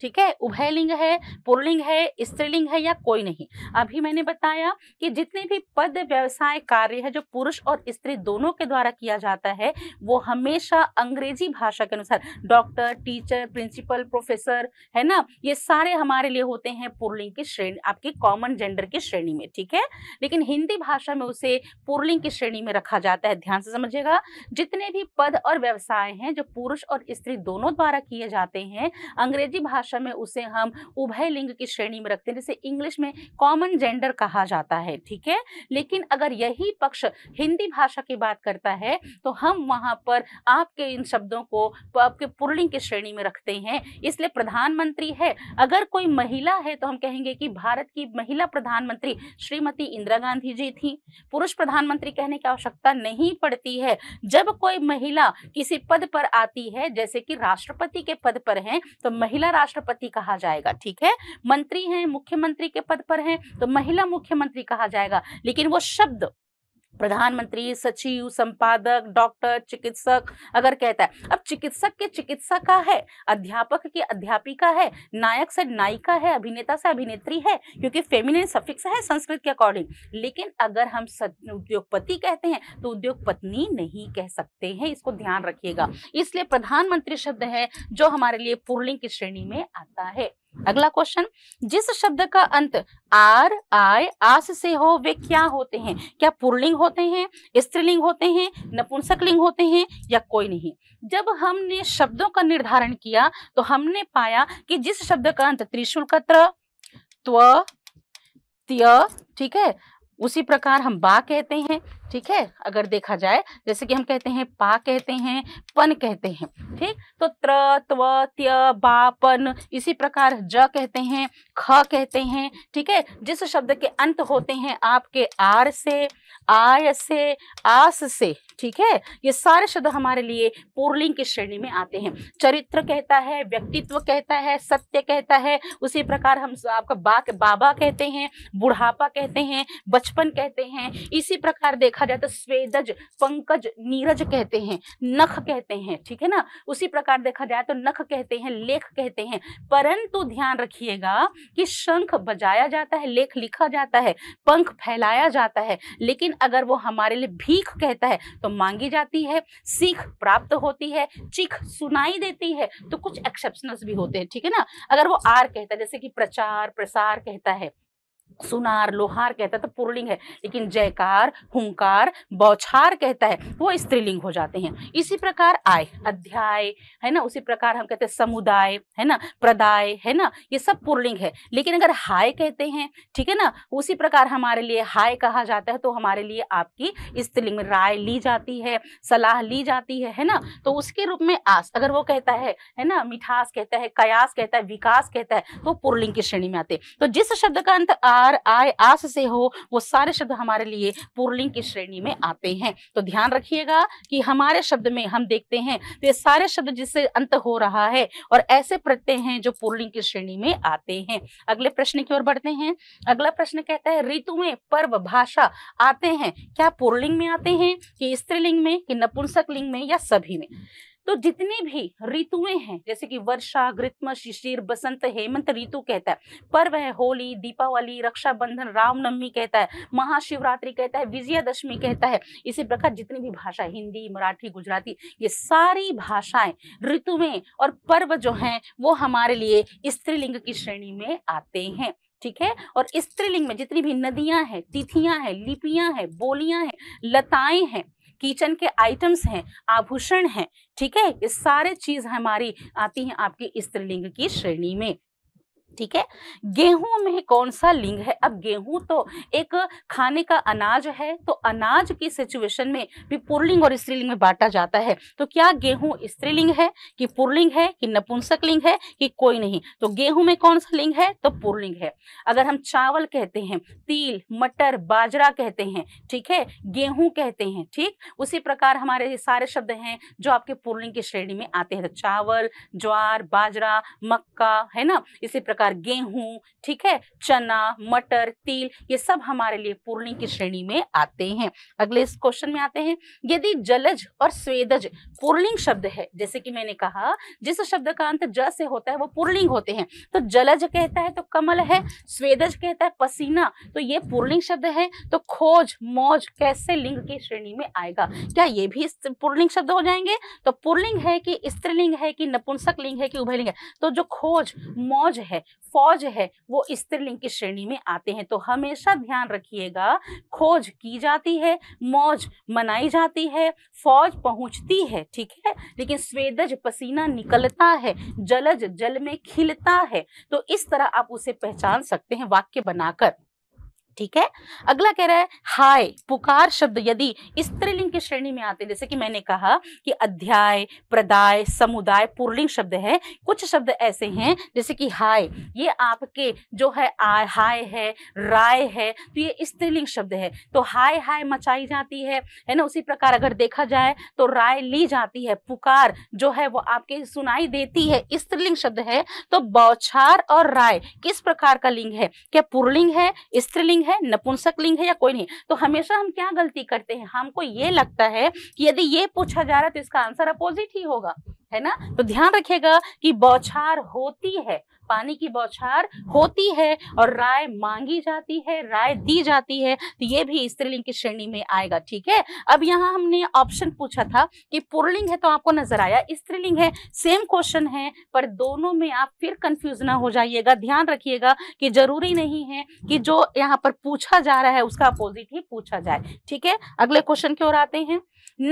ठीक है उभयलिंग है पुरलिंग है स्त्रीलिंग है या कोई नहीं अभी मैंने बताया कि जितने भी पद व्यवसाय कार्य है जो पुरुष और स्त्री दोनों के द्वारा किया जाता है वो हमेशा अंग्रेजी भाषा के अनुसार डॉक्टर टीचर प्रिंसिपल प्रोफेसर है ना ये सारे हमारे लिए होते हैं पुरलिंग की श्रेणी आपकी कॉमन जेंडर की श्रेणी में ठीक है लेकिन हिंदी भाषा में उसे पुरलिंग की श्रेणी में रखा जाता है ध्यान से समझिएगा जितने भी पद और व्यवसाय हैं जो पुरुष और स्त्री दोनों द्वारा किए जाते हैं अंग्रेजी भाषा में उसे हम उभय लिंग की श्रेणी में रखते हैं जैसे इंग्लिश में कॉमन जेंडर कहा जाता है ठीक है लेकिन अगर यही पक्ष हिंदी भाषा की बात करता है तो हम वहाँ पर आपके इन शब्दों को आपके पुरलिंग की श्रेणी में रखते हैं इसलिए प्रधानमंत्री है अगर कोई महिला है तो हम कहेंगे कि भारत की महिला प्रधानमंत्री श्रीमती इंदिरा गांधी जी थी पुरुष प्रधानमंत्री कहने की आवश्यकता नहीं पड़ती है जब कोई महिला किसी पद पर आती है जैसे कि राष्ट्रपति के पद पर है तो महिला राष्ट्रपति कहा जाएगा ठीक है मंत्री हैं मुख्यमंत्री के पद पर हैं तो महिला मुख्यमंत्री कहा जाएगा लेकिन वो शब्द प्रधानमंत्री सचिव संपादक डॉक्टर चिकित्सक अगर कहता है अब चिकित्सक के चिकित्सक का है अध्यापक की अध्यापिका है नायक से नायिका है अभिनेता से अभिनेत्री है क्योंकि फेमिनिन सफिक्स है संस्कृत के अकॉर्डिंग लेकिन अगर हम उद्योगपति कहते हैं तो उद्योगपत्नी नहीं कह सकते हैं इसको ध्यान रखिएगा इसलिए प्रधानमंत्री शब्द है जो हमारे लिए पुरलिंग की श्रेणी में आता है अगला क्वेश्चन जिस शब्द का अंत आर आय आस से हो वे क्या होते हैं क्या पुरलिंग होते हैं स्त्रीलिंग होते हैं नपुंसक लिंग होते हैं या कोई नहीं जब हमने शब्दों का निर्धारण किया तो हमने पाया कि जिस शब्द का अंत त्रिशूल का त्र त्व त्य ठीक है उसी प्रकार हम बा कहते हैं ठीक है अगर देखा जाए जैसे कि हम कहते हैं पा कहते हैं पन कहते हैं ठीक तो त्र त्व त्य बा पन इसी प्रकार ज कहते हैं ख कहते हैं ठीक है जिस शब्द के अंत होते हैं आपके आर से आय से आस से ठीक है ये सारे शब्द हमारे लिए पूर्लिंग की श्रेणी में आते हैं चरित्र कहता है व्यक्तित्व कहता है सत्य कहता है उसी प्रकार हम आपका बाबा कहते हैं बुढ़ापा कहते हैं बचपन कहते हैं इसी प्रकार देखा देखा जाए तो स्वेदज पंकज नीरज कहते हैं नख कहते हैं ठीक है ना उसी प्रकार देखा जाए तो नख कहते हैं लेख कहते हैं परंतु ध्यान रखिएगा कि शंख बजाया जाता है लेख लिखा जाता है पंख फैलाया जाता है लेकिन अगर वो हमारे लिए भीख कहता है तो मांगी जाती है सीख प्राप्त होती है चीख सुनाई देती है तो कुछ एक्सेप्शनल्स भी होते हैं ठीक है ना अगर वो आर कहता है जैसे कि प्रचार प्रसार कहता है सुनार लोहार कहता है तो पुरलिंग है लेकिन जयकार हुंकार बौछार कहता है वो स्त्रीलिंग हो जाते हैं इसी प्रकार आय अध्याय है ना उसी प्रकार हम कहते हैं समुदाय है ना प्रदाय है ना ये सब पुरलिंग है लेकिन अगर हाय कहते हैं ठीक है ना उसी प्रकार हमारे लिए हाय कहा जाता है तो हमारे लिए आपकी स्त्रीलिंग में राय ली जाती है सलाह ली जाती है है ना तो उसके रूप में आस अगर वो कहता है है ना मिठास कहता है कयास कहता है विकास कहता है तो पुरलिंग की श्रेणी में आते तो जिस शब्द का अंत आ आर आय आस से हो वो सारे शब्द हमारे लिए पुरलिंग की श्रेणी में आते हैं तो ध्यान रखिएगा कि हमारे शब्द में हम देखते हैं तो ये सारे शब्द जिससे अंत हो रहा है और ऐसे प्रत्यय हैं जो पुरलिंग की श्रेणी में आते हैं अगले प्रश्न की ओर बढ़ते हैं अगला प्रश्न कहता है ऋतु में पर्व भाषा आते हैं क्या पुरलिंग में आते हैं कि स्त्रीलिंग में कि नपुंसक लिंग में या सभी में तो जितनी भी ऋतुएं हैं जैसे कि वर्षा ग्रीष्म शिशिर बसंत हेमंत ऋतु कहता है पर्व है होली दीपावली रक्षाबंधन रामनवमी कहता है महाशिवरात्रि कहता है विजयादशमी कहता है इसी प्रकार जितनी भी भाषा हिंदी मराठी गुजराती ये सारी भाषाएं ऋतुएं और पर्व जो हैं वो हमारे लिए स्त्रीलिंग की श्रेणी में आते हैं ठीक है और स्त्रीलिंग में जितनी भी नदियां हैं तिथियां हैं लिपियां हैं बोलियां हैं लताएं हैं किचन के आइटम्स हैं आभूषण हैं ठीक है ये सारे चीज़ हमारी आती हैं आपकी स्त्रीलिंग की श्रेणी में ठीक है गेहूं में कौन सा लिंग है अब गेहूं तो एक खाने का अनाज है तो अनाज की सिचुएशन में भी पुरलिंग और स्त्रीलिंग में बांटा जाता है तो क्या गेहूं स्त्रीलिंग है कि पुरलिंग है कि नपुंसक लिंग है कि कोई नहीं तो गेहूं में कौन सा लिंग है तो पुरलिंग है अगर हम चावल कहते हैं तिल मटर बाजरा कहते हैं ठीक है गेहूं कहते हैं ठीक उसी प्रकार हमारे सारे शब्द हैं जो आपके पुरलिंग की श्रेणी में आते हैं तो चावल ज्वार बाजरा मक्का है ना इसी प्रकार प्रकार गेहूं ठीक है चना मटर तिल ये सब हमारे लिए पूर्णी की श्रेणी में आते हैं अगले इस क्वेश्चन में आते हैं यदि जलज और स्वेदज पूर्णिंग शब्द है जैसे कि मैंने कहा जिस शब्द का अंत ज से होता है वो पूर्णिंग होते हैं तो जलज कहता है तो कमल है स्वेदज कहता है पसीना तो ये पूर्णिंग शब्द है तो खोज मौज कैसे लिंग की श्रेणी में आएगा क्या ये भी पूर्णिंग शब्द हो जाएंगे तो पुरलिंग है कि स्त्रीलिंग है कि नपुंसक लिंग है कि उभयलिंग है तो जो खोज मौज है फौज है वो स्त्रीलिंग की श्रेणी में आते हैं तो हमेशा ध्यान रखिएगा खोज की जाती है मौज मनाई जाती है फौज पहुंचती है ठीक है लेकिन स्वेदज पसीना निकलता है जलज जल में खिलता है तो इस तरह आप उसे पहचान सकते हैं वाक्य बनाकर ठीक है अगला कह रहा है हाय पुकार शब्द यदि स्त्रीलिंग की श्रेणी में आते हैं जैसे कि मैंने कहा कि अध्याय प्रदाय समुदाय पुरलिंग शब्द है कुछ शब्द ऐसे हैं जैसे कि हाय ये आपके जो है आ, हाय है राय है तो ये स्त्रीलिंग शब्द है तो हाय हाय मचाई जाती है है ना उसी प्रकार अगर देखा जाए तो राय ली जाती है पुकार जो है वो आपके सुनाई देती है स्त्रीलिंग शब्द है तो बौछार और राय किस प्रकार का लिंग है क्या पुरलिंग है स्त्रीलिंग है है नपुंसक लिंग है या कोई नहीं तो हमेशा हम क्या गलती करते हैं हमको ये लगता है कि यदि ये पूछा जा रहा है तो इसका आंसर अपोजिट ही होगा है ना तो ध्यान रखेगा कि बौछार होती है पानी की बौछार होती है और राय मांगी जाती है राय दी जाती है तो ये भी स्त्रीलिंग की श्रेणी में आएगा ठीक है अब यहाँ हमने ऑप्शन पूछा था कि पुरलिंग है तो आपको नजर आया स्त्रीलिंग है सेम क्वेश्चन है पर दोनों में आप फिर कंफ्यूज ना हो जाइएगा ध्यान रखिएगा कि जरूरी नहीं है कि जो यहाँ पर पूछा जा रहा है उसका अपोजिट ही पूछा जाए ठीक है अगले क्वेश्चन की ओर आते हैं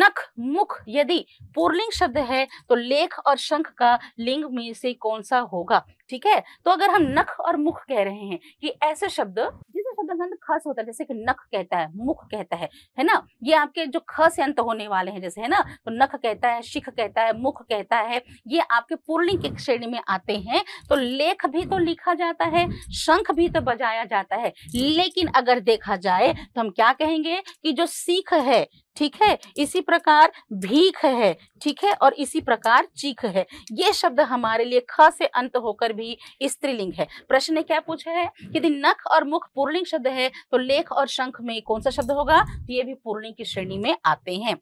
नख मुख यदि पुरलिंग शब्द है तो लेख और शंख का लिंग में से कौन सा होगा ठीक है तो अगर हम नख और मुख कह रहे हैं कि ऐसे शब्द जिसे शब्द अंत खस होता है जैसे कि नख कहता है मुख कहता है है ना ये आपके जो खस अंत होने वाले हैं जैसे है ना तो नख कहता है शिख कहता है मुख कहता है ये आपके पुरलिंग की श्रेणी में आते हैं तो लेख भी तो लिखा जाता है शंख भी तो बजाया जाता है लेकिन अगर देखा जाए तो हम क्या कहेंगे कि जो सीख है ठीक है इसी प्रकार भीख है ठीक है और इसी प्रकार चीख है ये शब्द हमारे लिए ख से अंत होकर भी स्त्रीलिंग है प्रश्न ने क्या पूछा है यदि नख और मुख पूर्णिंग शब्द है तो लेख और शंख में कौन सा शब्द होगा तो ये भी पूर्णिंग की श्रेणी में आते हैं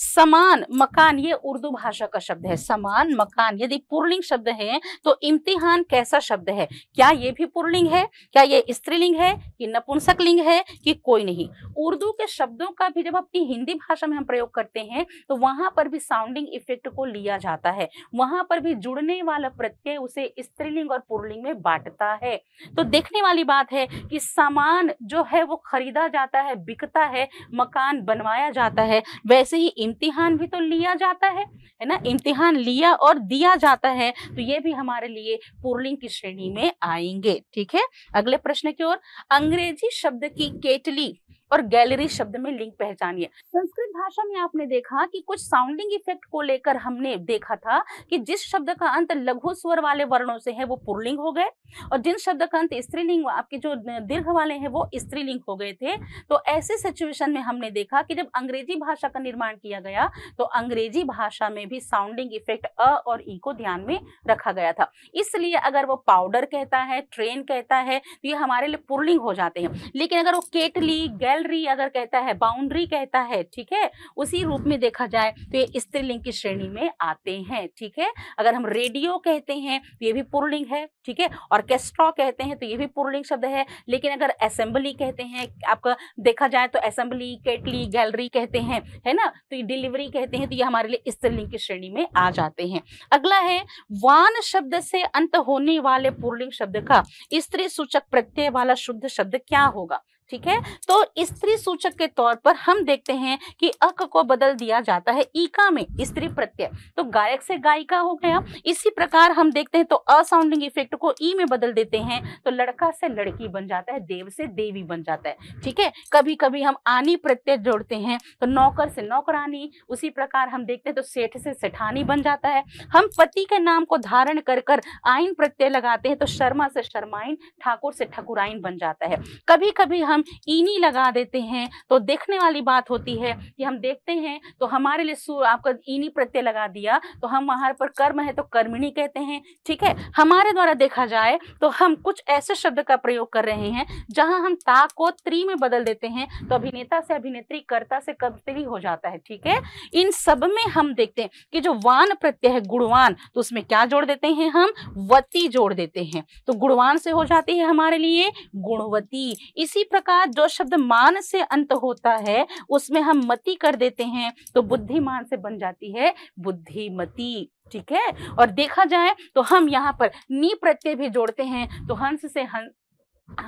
समान मकान ये उर्दू भाषा का शब्द है समान मकान यदि पुरलिंग शब्द है तो इम्तिहान कैसा शब्द है क्या ये भी पुरलिंग है क्या ये स्त्रीलिंग है कि नपुंसक लिंग है कि कोई नहीं उर्दू के शब्दों का भी जब अपनी हिंदी भाषा में हम प्रयोग करते हैं तो वहां पर भी साउंडिंग इफेक्ट को लिया जाता है वहां पर भी जुड़ने वाला प्रत्यय उसे स्त्रीलिंग और पुरलिंग में बांटता है तो देखने वाली बात है कि सामान जो है वो खरीदा जाता है बिकता है मकान बनवाया जाता है वैसे ही इम्तिहान भी तो लिया जाता है है ना इम्तिहान लिया और दिया जाता है तो ये भी हमारे लिए पुरलिंग की श्रेणी में आएंगे ठीक है अगले प्रश्न की ओर अंग्रेजी शब्द की केटली और गैलरी शब्द में लिंग पहचानिए संस्कृत भाषा में आपने देखा कि कुछ साउंडिंग इफेक्ट को लेकर हमने देखा था कि जिस शब्द का अंत लघु स्वर वाले वर्णों से है वो पुरलिंग हो गए और जिन शब्द का अंत स्त्रीलिंग आपके जो दीर्घ वाले हैं वो स्त्रीलिंग हो गए थे तो ऐसे सिचुएशन में हमने देखा कि जब अंग्रेजी भाषा का निर्माण किया गया तो अंग्रेजी भाषा में भी साउंडिंग इफेक्ट अ और ई को ध्यान में रखा गया था इसलिए अगर वो पाउडर कहता है ट्रेन कहता है तो ये हमारे लिए पुरलिंग हो जाते हैं लेकिन अगर वो केटली गैल सैलरी अगर कहता है बाउंड्री कहता है ठीक है उसी रूप में देखा जाए तो ये स्त्रीलिंग की श्रेणी में आते हैं ठीक है अगर हम रेडियो कहते हैं तो ये भी पुरलिंग है ठीक है ऑर्केस्ट्रा कहते हैं तो ये भी पुरलिंग शब्द है लेकिन अगर असेंबली कहते हैं आपका देखा जाए तो असेंबली केटली गैलरी कहते हैं है ना तो ये डिलीवरी कहते हैं तो ये हमारे लिए स्त्रीलिंग की श्रेणी में आ जाते हैं अगला है वान शब्द से अंत होने वाले पुरलिंग शब्द का स्त्री सूचक प्रत्यय वाला शुद्ध शब्द क्या होगा ठीक है तो स्त्री सूचक के तौर पर हम देखते हैं कि अक को बदल दिया जाता है ईका में स्त्री प्रत्यय तो गायक से गायिका हो गया इसी प्रकार हम देखते हैं तो असाउंडिंग इफेक्ट को ई में बदल देते हैं तो लड़का से लड़की बन जाता है देव से देवी बन जाता है ठीक है कभी कभी हम आनी प्रत्यय जोड़ते हैं तो नौकर से नौकरानी उसी प्रकार हम देखते हैं तो सेठ से सेठानी बन जाता है हम पति के नाम को धारण कर कर आइन प्रत्यय लगाते हैं तो शर्मा से शर्माइन ठाकुर से ठकुराइन बन जाता है कभी कभी हम हम इनी लगा देते हैं तो देखने वाली बात होती है कि हम देखते हैं तो हमारे लिए सूर्य आपका इनी प्रत्यय लगा दिया तो हम वहां पर कर्म है तो कर्मिणी कहते हैं ठीक है हमारे द्वारा देखा जाए तो हम कुछ ऐसे शब्द का प्रयोग कर रहे हैं जहां हम ता को त्री में बदल देते हैं तो अभिनेता से अभिनेत्री कर्ता से कर्तरी हो जाता है ठीक है इन सब में हम देखते हैं कि जो वान प्रत्यय है गुणवान तो उसमें क्या जोड़ देते हैं हम वती जोड़ देते हैं तो गुणवान से हो जाती है हमारे लिए गुणवती इसी प्रकार का जो शब्द मान से अंत होता है उसमें हम मति कर देते हैं तो बुद्धिमान से बन जाती है बुद्धिमती ठीक है और देखा जाए तो हम यहाँ पर नी प्रत्यय भी जोड़ते हैं तो हंस से हंस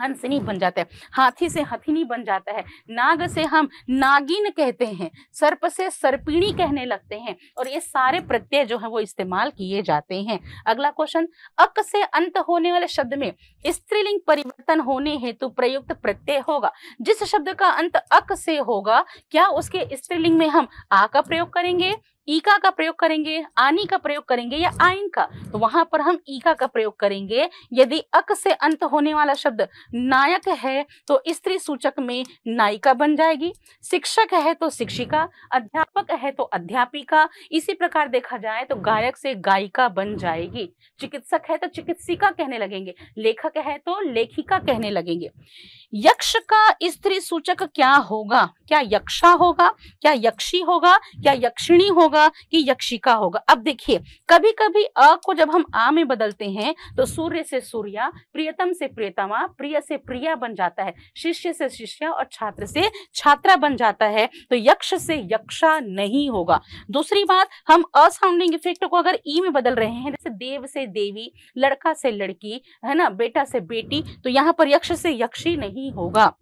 हंस नहीं बन जाते हाथी से हथिनी बन जाता है नाग से हम नागिन कहते हैं सर्प से सर्पिणी कहने लगते हैं और ये सारे प्रत्यय जो है वो इस्तेमाल किए जाते हैं अगला क्वेश्चन अक से अंत होने वाले शब्द में स्त्रीलिंग परिवर्तन होने हेतु प्रयुक्त प्रत्यय होगा जिस शब्द का अंत अक से होगा क्या उसके स्त्रीलिंग में हम आ का प्रयोग करेंगे ईका का प्रयोग करेंगे आनी का प्रयोग करेंगे या आइन का तो वहां पर हम ईका का प्रयोग करेंगे यदि अक से अंत होने वाला शब्द नायक है तो स्त्री सूचक में नायिका बन जाएगी शिक्षक है तो शिक्षिका अध्यापक है तो अध्यापिका इसी प्रकार देखा जाए तो गायक से गायिका बन जाएगी चिकित्सक है तो चिकित्सिका कहने लगेंगे लेखक है तो लेखिका कहने लगेंगे यक्ष का स्त्री सूचक क्या होगा क्या यक्षा होगा क्या यक्षी होगा क्या यक्षिणी होगा होगा कि यक्षिका होगा अब देखिए कभी कभी अ को जब हम आ में बदलते हैं तो सूर्य से सूर्या प्रियतम से प्रियतमा प्रिय से प्रिया बन जाता है शिष्य से शिष्य और छात्र से छात्रा बन जाता है तो यक्ष से यक्षा नहीं होगा दूसरी बात हम असाउंडिंग इफेक्ट को अगर ई में बदल रहे हैं जैसे देव से देवी लड़का से लड़की है ना बेटा से बेटी तो यहाँ पर यक्ष से यक्षी नहीं होगा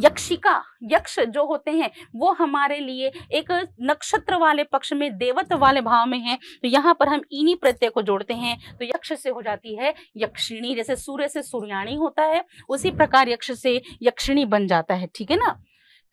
यक्षिका यक्ष जो होते हैं वो हमारे लिए एक नक्षत्र वाले पक्ष में देवत वाले भाव में है तो यहाँ पर हम इन्हीं प्रत्यय को जोड़ते हैं तो यक्ष से हो जाती है यक्षिणी जैसे सूर्य से सूर्याणी होता है उसी प्रकार यक्ष से यक्षिणी बन जाता है ठीक है ना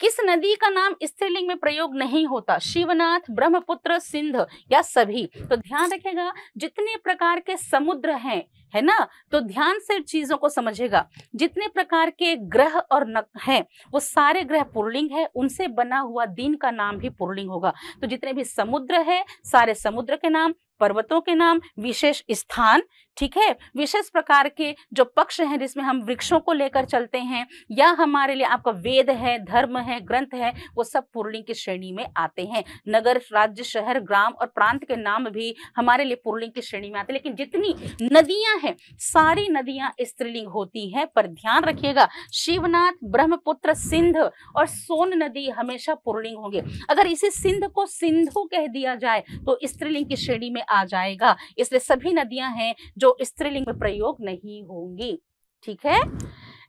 किस नदी का नाम स्त्रीलिंग में प्रयोग नहीं होता शिवनाथ ब्रह्मपुत्र सिंध या सभी तो ध्यान रखेगा जितने प्रकार के समुद्र हैं है ना तो ध्यान से चीजों को समझेगा जितने प्रकार के ग्रह और नक है वो सारे ग्रह पुरलिंग है उनसे बना हुआ दिन का नाम भी पुरलिंग होगा तो जितने भी समुद्र है सारे समुद्र के नाम पर्वतों के नाम विशेष स्थान ठीक है विशेष प्रकार के जो पक्ष हैं जिसमें हम वृक्षों को लेकर चलते हैं या हमारे लिए आपका वेद है धर्म है ग्रंथ है वो सब पुर्लिंग की श्रेणी में आते हैं नगर राज्य शहर ग्राम और प्रांत के नाम भी हमारे लिए पुर्लिंग की श्रेणी में आते हैं लेकिन जितनी नदियां हैं सारी नदियां स्त्रीलिंग होती हैं पर ध्यान रखिएगा शिवनाथ ब्रह्मपुत्र सिंध और सोन नदी हमेशा पुर्णिंग होंगे अगर इसी सिंध को सिंधु कह दिया जाए तो स्त्रीलिंग की श्रेणी में आ जाएगा इसलिए सभी नदियां हैं जो स्त्रीलिंग में प्रयोग नहीं होंगी ठीक है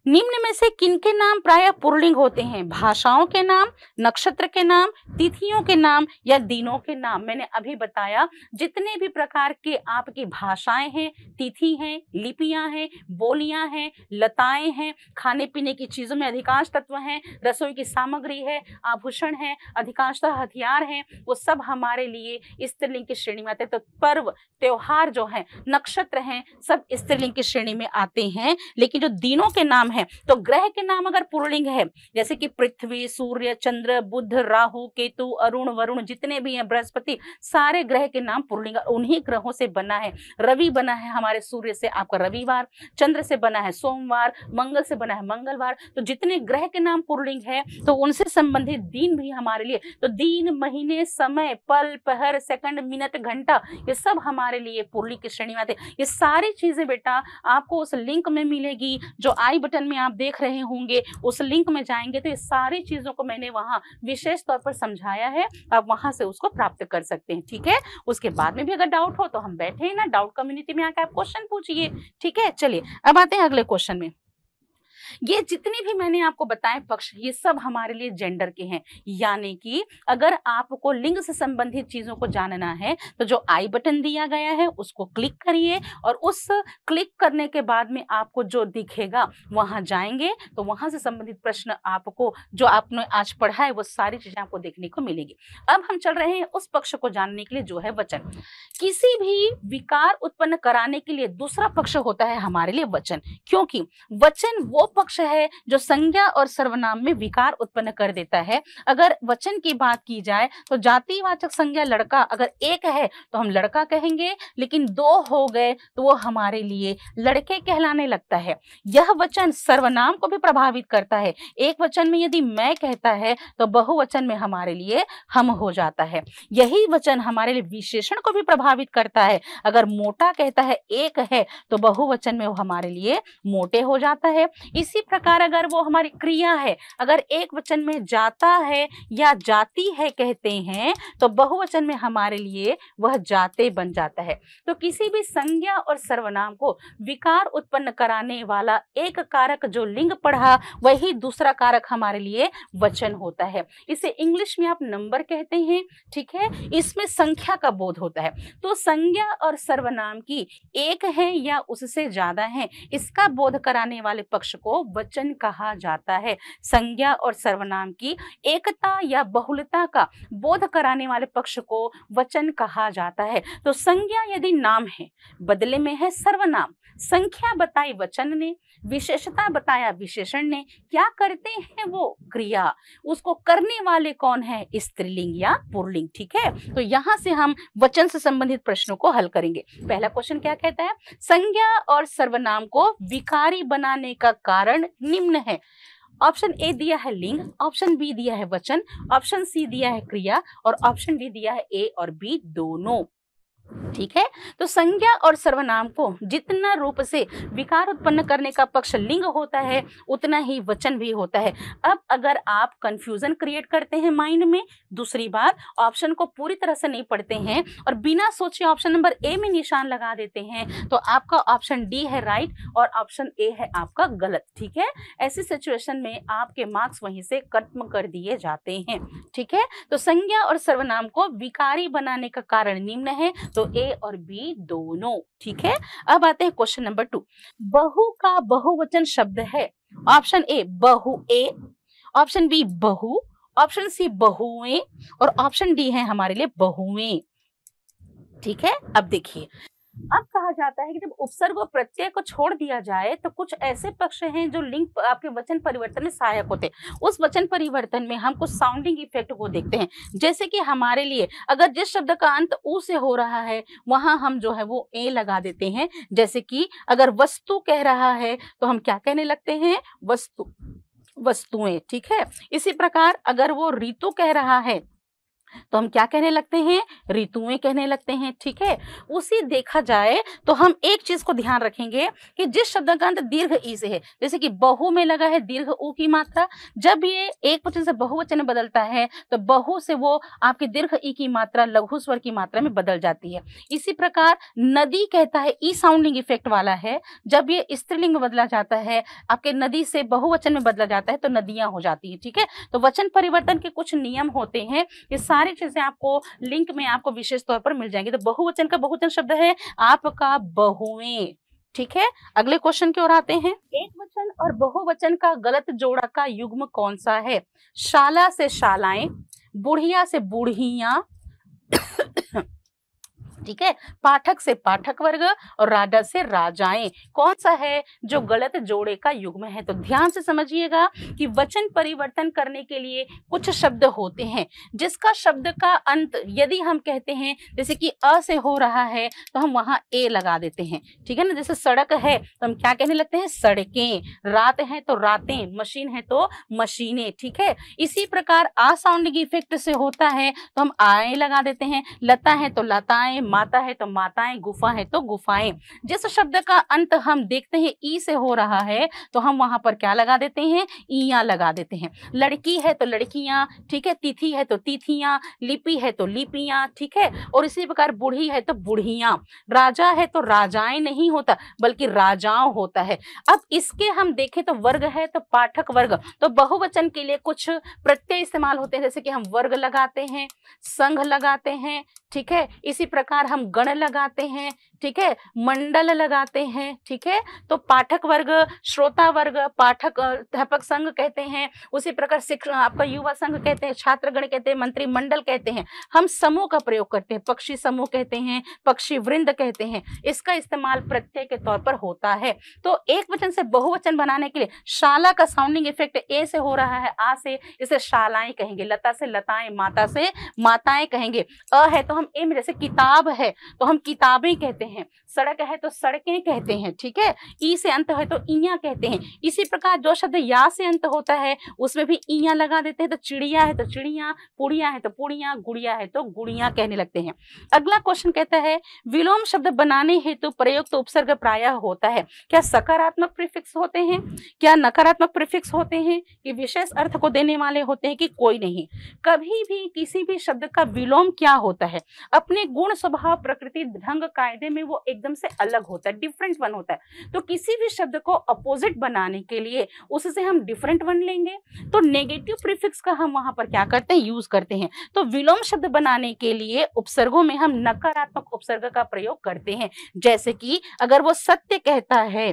निम्न में से किन के नाम प्राय पुरलिंग होते हैं भाषाओं के नाम नक्षत्र के नाम तिथियों के नाम या दिनों के नाम मैंने अभी बताया जितने भी प्रकार के आपकी भाषाएं हैं तिथि हैं लिपियां हैं बोलियां हैं लताएं हैं खाने पीने की चीज़ों में अधिकांश तत्व हैं रसोई की सामग्री है आभूषण है अधिकांशतः हथियार हैं वो सब हमारे लिए स्त्रीलिंग की श्रेणी में आते हैं तो पर्व त्योहार जो है नक्षत्र हैं सब स्त्रीलिंग की श्रेणी में आते हैं लेकिन जो दिनों के नाम है तो ग्रह के नाम अगर पुरलिंग है जैसे कि पृथ्वी सूर्य चंद्र बुध राहु केतु अरुण वरुण जितने भी हैं बृहस्पति सारे ग्रह के नाम पुरलिंग उन्हीं ग्रहों से बना है रवि बना है हमारे सूर्य से आपका रविवार चंद्र से बना है सोमवार मंगल से बना है मंगलवार तो जितने ग्रह के नाम पुरलिंग है तो उनसे संबंधित दिन भी हमारे लिए तो दिन महीने समय पल पहर सेकंड मिनट घंटा ये सब हमारे लिए पुरलिंग की श्रेणी में आते ये सारी चीजें बेटा आपको उस लिंक में मिलेगी जो आई बटन डिस्क्रिप्शन में आप देख रहे होंगे उस लिंक में जाएंगे तो ये सारी चीज़ों को मैंने वहां विशेष तौर पर समझाया है आप वहां से उसको प्राप्त कर सकते हैं ठीक है उसके बाद में भी अगर डाउट हो तो हम बैठे ना डाउट कम्युनिटी में आकर आप क्वेश्चन पूछिए ठीक है चलिए अब आते हैं अगले क्वेश्चन में ये जितने भी मैंने आपको बताए पक्ष ये सब हमारे लिए जेंडर के हैं यानी कि अगर आपको लिंग से संबंधित चीजों को जानना है तो जो आई बटन दिया गया है उसको क्लिक करिए और उस क्लिक करने के बाद में आपको जो दिखेगा वहां जाएंगे तो वहां से संबंधित प्रश्न आपको जो आपने आज पढ़ा है वो सारी चीजें आपको देखने को मिलेगी अब हम चल रहे हैं उस पक्ष को जानने के लिए जो है वचन किसी भी विकार उत्पन्न कराने के लिए दूसरा पक्ष होता है हमारे लिए वचन क्योंकि वचन वो છે જો સંજ્ઞા ઓર સર્વનામ મે વિકાર ઉત્પન્ન કર દેતા હૈ અગર વચન કી બાત કી જાય તો જાતિવાચક સંજ્ઞા લડકા અગર એક હે તો હમ લડકા કહેંગે લેકિન દો હો ગયે તો વો હમારે લિયે લડકે કહલાને લગતા હૈ યહ વચન સર્વનામ કો ભી પ્રભાવિત કરતા હૈ એક વચન મે યદી મે કહેતા હૈ તો બહુવચન મે હમારે લિયે હમ હો જાતા હૈ યહી વચન હમારે લિયે વિશેષણ કો ભી પ્રભાવિત કરતા હૈ અગર મોટા કહેતા હૈ એક હે તો બહુવચન મે વો હમારે લિયે મોટે હો જાતા હૈ इसी प्रकार अगर वो हमारी क्रिया है अगर एक वचन में जाता है या जाती है कहते हैं तो बहुवचन में हमारे लिए वह जाते बन जाता है तो किसी भी संज्ञा और सर्वनाम को विकार उत्पन्न कराने वाला एक कारक जो लिंग पढ़ा वही दूसरा कारक हमारे लिए वचन होता है इसे इंग्लिश में आप नंबर कहते हैं ठीक है इसमें संख्या का बोध होता है तो संज्ञा और सर्वनाम की एक है या उससे ज्यादा है इसका बोध कराने वाले पक्ष को को वचन कहा जाता है संज्ञा और सर्वनाम की एकता या बहुलता का बोध कराने वाले पक्ष को वचन कहा जाता है तो संज्ञा यदि नाम है बदले में है सर्वनाम संख्या बताई वचन ने विशेषता बताया विशेषण ने क्या करते हैं वो क्रिया उसको करने वाले कौन है स्त्रीलिंग या पुरलिंग ठीक है तो यहां से हम वचन से संबंधित प्रश्नों को हल करेंगे पहला क्वेश्चन क्या कहता है संज्ञा और सर्वनाम को विकारी बनाने का कार्य कारण निम्न है ऑप्शन ए दिया है लिंग ऑप्शन बी दिया है वचन ऑप्शन सी दिया है क्रिया और ऑप्शन डी दिया है ए और बी दोनों ठीक है तो संज्ञा और सर्वनाम को जितना रूप से विकार उत्पन्न करने का पक्ष लिंग होता है उतना ही वचन भी होता है अब अगर आप कंफ्यूजन क्रिएट करते हैं माइंड में दूसरी बात ऑप्शन को पूरी तरह से नहीं पढ़ते हैं और बिना सोचे ऑप्शन नंबर ए में निशान लगा देते हैं तो आपका ऑप्शन डी है राइट और ऑप्शन ए है आपका गलत ठीक है ऐसी सिचुएशन में आपके मार्क्स वहीं से खत्म कर दिए जाते हैं ठीक है तो संज्ञा और सर्वनाम को विकारी बनाने का कारण निम्न है तो सो तो ए और बी दोनों ठीक है अब आते हैं क्वेश्चन नंबर टू बहु का बहुवचन शब्द है ऑप्शन ए बहु ए ऑप्शन बी बहु ऑप्शन सी बहुए और ऑप्शन डी है हमारे लिए बहुए ठीक है अब देखिए अब कहा जाता है कि जब उपसर्ग और प्रत्यय को छोड़ दिया जाए तो कुछ ऐसे पक्ष हैं जो लिंग आपके वचन परिवर्तन में सहायक होते हैं उस वचन परिवर्तन में हम कुछ साउंडिंग इफेक्ट को देखते हैं जैसे कि हमारे लिए अगर जिस शब्द का अंत ऊ से हो रहा है वहां हम जो है वो ए लगा देते हैं जैसे कि अगर वस्तु कह रहा है तो हम क्या कहने लगते हैं वस्तु वस्तुएं ठीक है इसी प्रकार अगर वो ऋतु कह रहा है तो हम क्या कहने लगते हैं ऋतुएं कहने लगते हैं ठीक है उसी देखा जाए तो हम एक चीज को ध्यान रखेंगे कि जिस शब्द का तो अंत दीर्घ ई से है जैसे कि बहु में लगा है दीर्घ उ की मात्रा जब ये एक वचन से बहुवचन में बदलता है तो बहु से वो आपके दीर्घ ई की मात्रा लघु स्वर की मात्रा में बदल जाती है इसी प्रकार नदी कहता है ई साउंडिंग इफेक्ट वाला है जब ये स्त्रीलिंग में बदला जाता है आपके नदी से बहुवचन में बदला जाता है तो नदियां हो जाती है ठीक है तो वचन परिवर्तन के कुछ नियम होते हैं कि सारे सारी चीजें आपको लिंक में आपको विशेष तौर पर मिल जाएंगी तो बहुवचन का बहुवचन शब्द है आपका बहुएं ठीक है अगले क्वेश्चन की ओर आते हैं एक वचन और बहुवचन का गलत जोड़ा का युग्म कौन सा है शाला से शालाएं बुढ़िया से बुढ़िया ठीक है पाठक से पाठक वर्ग और राजा से राजाएं कौन सा है जो गलत जोड़े का युग्म है तो ध्यान से समझिएगा कि वचन परिवर्तन करने के लिए कुछ शब्द होते हैं जिसका शब्द का अंत यदि हम कहते हैं जैसे कि अ से हो रहा है तो हम वहां ए लगा देते हैं ठीक है ना जैसे सड़क है तो हम क्या कहने लगते हैं सड़कें रात है तो रातें मशीन है तो मशीने ठीक है इसी प्रकार आ साउंड इफेक्ट से होता है तो हम आए लगा देते हैं लता है तो लताएं माता है तो माताएं गुफा है तो गुफाएं जिस शब्द का अंत हम देखते हैं ई से हो रहा है तो हम वहां पर क्या लगा देते हैं ईया लगा देते हैं लड़की है तो लड़कियां ठीक है तिथि है तो तिथियां लिपि है तो लिपियां ठीक है और इसी प्रकार बूढ़ी है तो बूढ़िया राजा है तो राजाएं नहीं होता बल्कि राजाओं होता है अब इसके हम देखें तो वर्ग है तो पाठक वर्ग तो बहुवचन के लिए कुछ प्रत्यय इस्तेमाल होते हैं जैसे कि हम वर्ग लगाते हैं संघ लगाते हैं ठीक है इसी प्रकार हम गण लगाते हैं ठीक है मंडल लगाते हैं ठीक है तो पाठक वर्ग श्रोता वर्ग पाठक अध्यापक संघ कहते हैं उसी प्रकार शिक्षा आपका युवा संघ कहते हैं छात्रगण कहते हैं मंत्रिमंडल कहते हैं हम समूह का प्रयोग करते हैं पक्षी समूह कहते हैं पक्षी वृंद कहते हैं इसका इस्तेमाल प्रत्यय के तौर पर होता है तो एक वचन से बहुवचन बनाने के लिए शाला का साउंडिंग इफेक्ट ए से हो रहा है आ से इसे शालाएं कहेंगे लता से लताएं माता से माताएं कहेंगे अ है तो हम ए में जैसे किताब है तो हम किताबें कहते हैं हैं सड़क है तो सड़कें कहते हैं ठीक है ई से अंत है तो इया कहते हैं इसी प्रकार जो शब्द या से अंत होता है उसमें भी इया लगा देते हैं तो चिड़िया है तो चिड़िया पुड़िया है तो पुड़िया गुड़िया है तो गुड़िया कहने लगते हैं अगला क्वेश्चन कहता है विलोम शब्द बनाने हेतु तो प्रयुक्त तो उपसर्ग प्राय होता है क्या सकारात्मक प्रिफिक्स होते हैं क्या नकारात्मक प्रिफिक्स होते हैं कि विशेष अर्थ को देने वाले होते हैं कि कोई नहीं कभी भी किसी भी शब्द का विलोम क्या होता है अपने गुण स्वभाव प्रकृति ढंग कायदे में में वो एकदम से अलग होता है डिफरेंट वन होता है तो किसी भी शब्द को अपोजिट बनाने के लिए उससे हम डिफरेंट वन लेंगे तो नेगेटिव प्रिफिक्स का हम वहां पर क्या करते हैं यूज करते हैं तो विलोम शब्द बनाने के लिए उपसर्गों में हम नकारात्मक उपसर्ग का प्रयोग करते हैं जैसे कि अगर वो सत्य कहता है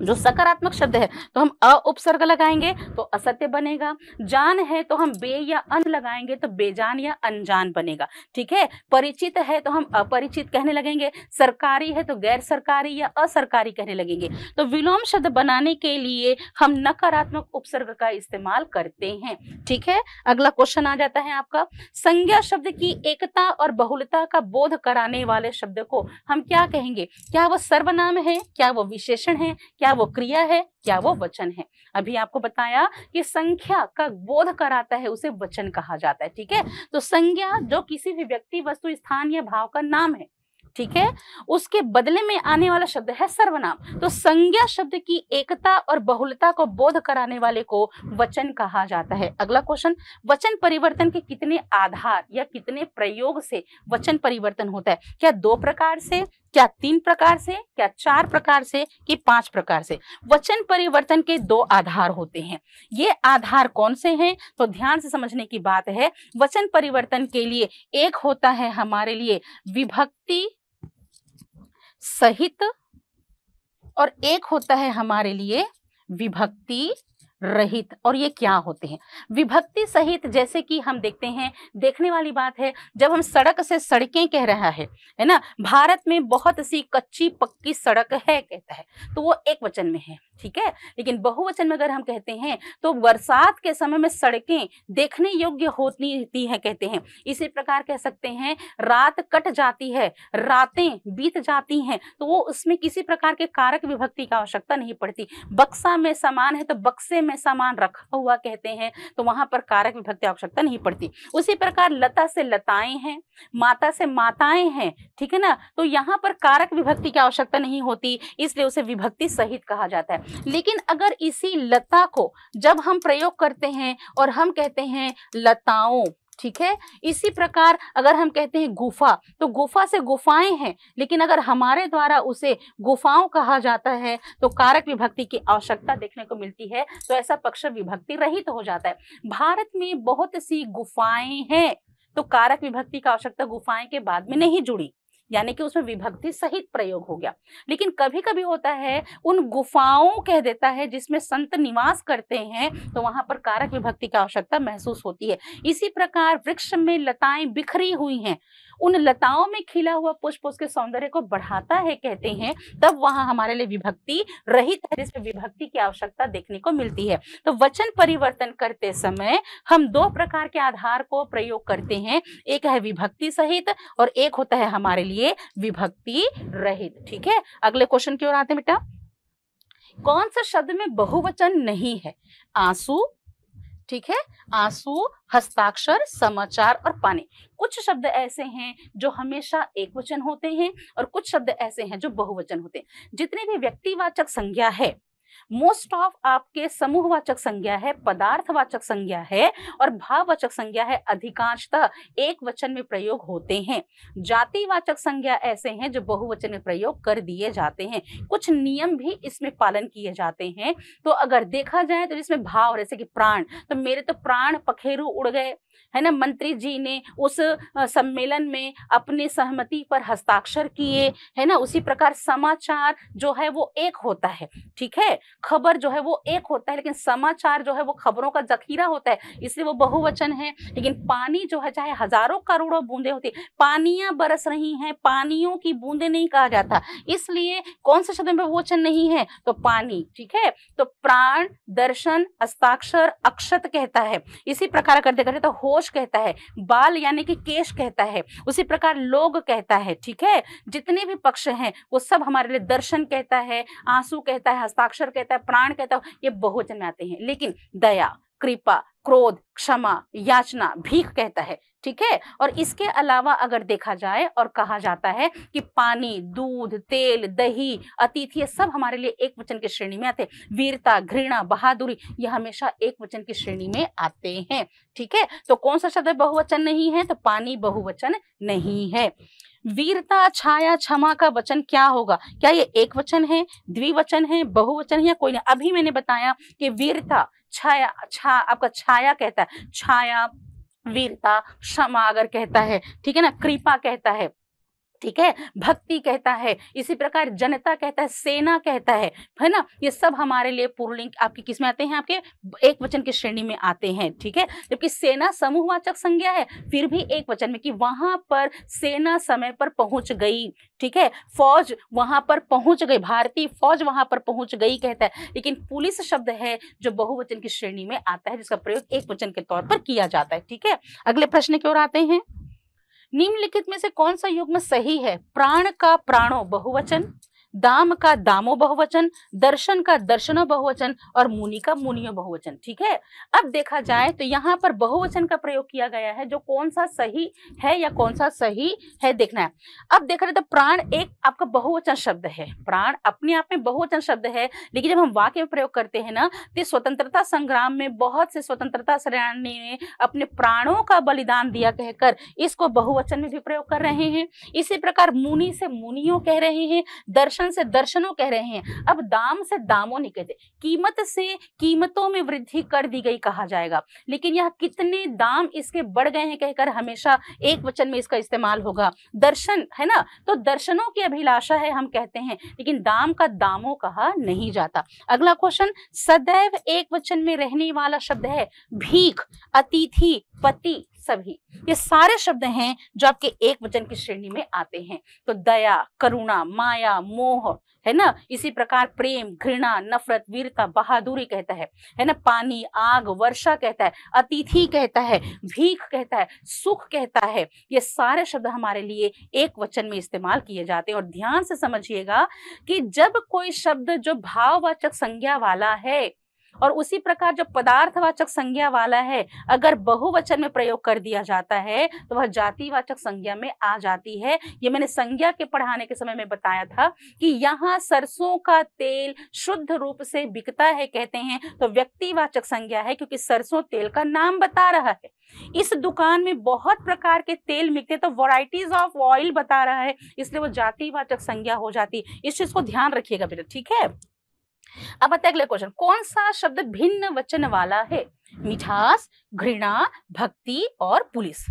जो सकारात्मक शब्द है तो हम अ उपसर्ग लगाएंगे तो असत्य बनेगा जान है तो हम बे या अन लगाएंगे तो बेजान या अनजान बनेगा ठीक है परिचित है तो हम अपरिचित कहने लगेंगे सरकारी है तो गैर सरकारी या असरकारी कहने लगेंगे तो विलोम शब्द बनाने के लिए हम नकारात्मक उपसर्ग का इस्तेमाल करते हैं ठीक है अगला क्वेश्चन आ जाता है आपका संज्ञा शब्द की एकता और बहुलता का बोध कराने वाले शब्द को हम क्या कहेंगे क्या वह सर्वनाम है क्या वह विशेषण है क्या वो क्रिया है क्या वो हम्म। वचन है अभी आपको बताया कि संख्या का बोध कराता है उसे वचन कहा जाता है ठीक है तो संज्ञा जो किसी भी व्यक्ति वस्तु स्थान या भाव का नाम है ठीक है उसके बदले में आने वाला शब्द है सर्वनाम तो संज्ञा शब्द की एकता और बहुलता को बोध कराने वाले को वचन कहा जाता है अगला क्वेश्चन वचन परिवर्तन के कितने आधार या कितने प्रयोग से वचन परिवर्तन होता है क्या दो प्रकार से क्या तीन प्रकार से क्या चार प्रकार से कि पांच प्रकार से वचन परिवर्तन के दो आधार होते हैं ये आधार कौन से हैं तो ध्यान से समझने की बात है वचन परिवर्तन के लिए एक होता है हमारे लिए विभक्ति सहित और एक होता है हमारे लिए विभक्ति रहित और ये क्या होते हैं विभक्ति सहित जैसे कि हम देखते हैं देखने वाली बात है जब हम सड़क से सड़कें कह रहा है है ना भारत में बहुत सी कच्ची पक्की सड़क है कहता है तो वो एक वचन में है ठीक है लेकिन बहुवचन में अगर हम कहते हैं तो बरसात के समय में सड़कें देखने योग्य होती रहती है कहते हैं इसी प्रकार कह सकते हैं रात कट जाती है रातें बीत जाती हैं तो वो उसमें किसी प्रकार के कारक विभक्ति का आवश्यकता नहीं पड़ती बक्सा में सामान है तो बक्से में सामान रखा हुआ कहते हैं तो वहां पर कारक विभक्ति आवश्यकता नहीं पड़ती उसी प्रकार लता से लताएं हैं माता से माताएं हैं ठीक है ना तो यहाँ पर कारक विभक्ति की आवश्यकता नहीं होती इसलिए उसे विभक्ति सहित कहा जाता है लेकिन अगर इसी लता को जब हम प्रयोग करते हैं और हम कहते हैं लताओं ठीक है इसी प्रकार अगर हम कहते हैं गुफा तो गुफा से गुफाएं हैं लेकिन अगर हमारे द्वारा उसे गुफाओं कहा जाता है तो कारक विभक्ति की आवश्यकता देखने को मिलती है तो ऐसा पक्ष विभक्ति रहित तो हो जाता है भारत में बहुत सी गुफाएं हैं तो कारक विभक्ति का आवश्यकता गुफाएं के बाद में नहीं जुड़ी यानी कि उसमें विभक्ति सहित प्रयोग हो गया लेकिन कभी कभी होता है उन गुफाओं कह देता है जिसमें संत निवास करते हैं तो वहां पर कारक विभक्ति की आवश्यकता महसूस होती है इसी प्रकार वृक्ष में लताएं बिखरी हुई हैं उन लताओं में खिला हुआ पुष्प उसके सौंदर्य को बढ़ाता है कहते हैं तब वहां हमारे लिए विभक्ति रहित है जिसमें विभक्ति की आवश्यकता देखने को मिलती है तो वचन परिवर्तन करते समय हम दो प्रकार के आधार को प्रयोग करते हैं एक है विभक्ति सहित और एक होता है हमारे लिए विभक्ति रहित ठीक है अगले क्वेश्चन की ओर आते हैं बेटा कौन सा शब्द में बहुवचन नहीं है आंसू ठीक है आंसू हस्ताक्षर समाचार और पानी कुछ शब्द ऐसे हैं जो हमेशा एक वचन होते हैं और कुछ शब्द ऐसे हैं जो बहुवचन होते हैं जितने भी व्यक्तिवाचक संज्ञा है मोस्ट ऑफ आपके समूहवाचक संज्ञा है पदार्थवाचक संज्ञा है और भाववाचक संज्ञा है अधिकांशतः एक वचन में प्रयोग होते हैं जातिवाचक संज्ञा ऐसे हैं जो बहुवचन में प्रयोग कर दिए जाते हैं कुछ नियम भी इसमें पालन किए जाते हैं तो अगर देखा जाए तो जिसमें भाव जैसे कि प्राण तो मेरे तो प्राण पखेरु उड़ गए है ना मंत्री जी ने उस सम्मेलन में अपने सहमति पर हस्ताक्षर किए है ना उसी प्रकार समाचार जो है वो एक होता है ठीक है खबर जो है वो एक होता है लेकिन समाचार जो है वो खबरों का जखीरा होता है इसलिए वो बहुवचन है लेकिन पानी जो है चाहे हजारों करोड़ों बूंदे होती पानियां बरस रही हैं पानियों की बूंदे नहीं कहा जाता इसलिए कौन से शब्द में बहुवचन नहीं है तो पानी ठीक है तो प्राण दर्शन हस्ताक्षर अक्षत कहता है इसी प्रकार करते करते तो होश कहता है बाल यानी कि केश कहता है उसी प्रकार लोग कहता है ठीक है जितने भी पक्ष हैं वो सब हमारे लिए दर्शन कहता है आंसू कहता है हस्ताक्षर ईश्वर कहता है प्राण कहता है ये बहुवचन में आते हैं लेकिन दया कृपा क्रोध क्षमा याचना भीख कहता है ठीक है और इसके अलावा अगर देखा जाए और कहा जाता है कि पानी दूध तेल दही अतिथि ये सब हमारे लिए एक वचन की श्रेणी में आते हैं वीरता घृणा बहादुरी ये हमेशा एक वचन की श्रेणी में आते हैं ठीक है तो कौन सा शब्द बहुवचन नहीं है तो पानी बहुवचन नहीं है वीरता छाया क्षमा का वचन क्या होगा क्या ये एक वचन है द्विवचन है बहुवचन है या कोई नहीं अभी मैंने बताया कि वीरता छाया छा आपका छाया कहता है छाया वीरता क्षमा अगर कहता है ठीक है ना कृपा कहता है ठीक है भक्ति कहता है इसी प्रकार जनता कहता है सेना कहता है है ना ये सब हमारे लिए पुरलिंग आपकी किस में आते हैं आपके एक वचन की श्रेणी में आते हैं ठीक है जबकि सेना समूहवाचक संज्ञा है फिर भी एक वचन में कि वहां पर सेना समय पर पहुंच गई ठीक है फौज वहां पर पहुंच गई भारतीय फौज वहां पर पहुंच गई कहता है लेकिन पुलिस शब्द है जो बहुवचन की श्रेणी में आता है जिसका प्रयोग एक वचन के तौर पर किया जाता है ठीक है अगले प्रश्न की ओर आते हैं निम्नलिखित में से कौन सा युग्म सही है प्राण का प्राणो बहुवचन दाम का दामो बहुवचन दर्शन का दर्शनो बहुवचन और मुनि का मुनियो बहुवचन ठीक है अब देखा जाए तो यहाँ पर बहुवचन का प्रयोग किया गया है जो कौन सा सही है या कौन सा सही है देखना है अब देख रहे तो प्राण एक आपका बहुवचन शब्द है प्राण अपने आप में बहुवचन शब्द है लेकिन जब हम वाक्य में प्रयोग करते हैं ना तो स्वतंत्रता संग्राम में बहुत से स्वतंत्रता सेनानी ने अपने प्राणों का बलिदान दिया कहकर इसको बहुवचन में भी प्रयोग कर रहे हैं इसी प्रकार मुनि से मुनियो कह रहे हैं दर्शन दर्शन से दर्शनों कह रहे हैं अब दाम से दामों नहीं कहते कीमत से कीमतों में वृद्धि कर दी गई कहा जाएगा लेकिन यह कितने दाम इसके बढ़ गए हैं कहकर हमेशा एक वचन में इसका इस्तेमाल होगा दर्शन है ना तो दर्शनों की अभिलाषा है हम कहते हैं लेकिन दाम का दामों कहा नहीं जाता अगला क्वेश्चन सदैव एक वचन में रहने वाला शब्द है भीख अतिथि पति सभी ये सारे शब्द हैं जो आपके एक वचन की श्रेणी में आते हैं तो दया करुणा माया मोह है ना इसी प्रकार प्रेम घृणा नफरत वीरता बहादुरी कहता है है ना पानी आग वर्षा कहता है अतिथि कहता है भीख कहता है सुख कहता है ये सारे शब्द हमारे लिए एक वचन में इस्तेमाल किए जाते हैं और ध्यान से समझिएगा कि जब कोई शब्द जो भाववाचक संज्ञा वाला है और उसी प्रकार जो पदार्थवाचक संज्ञा वाला है अगर बहुवचन में प्रयोग कर दिया जाता है तो वह जातिवाचक संज्ञा में आ जाती है ये मैंने संज्ञा के पढ़ाने के समय में बताया था कि यहाँ सरसों का तेल शुद्ध रूप से बिकता है कहते हैं तो व्यक्तिवाचक संज्ञा है क्योंकि सरसों तेल का नाम बता रहा है इस दुकान में बहुत प्रकार के तेल मिलते तो वराइटीज ऑफ ऑयल बता रहा है इसलिए वो जातिवाचक संज्ञा हो जाती इस चीज को ध्यान रखिएगा बेटा ठीक है अब आते अगले क्वेश्चन कौन सा शब्द भिन्न वचन वाला है मिठास घृणा भक्ति और पुलिस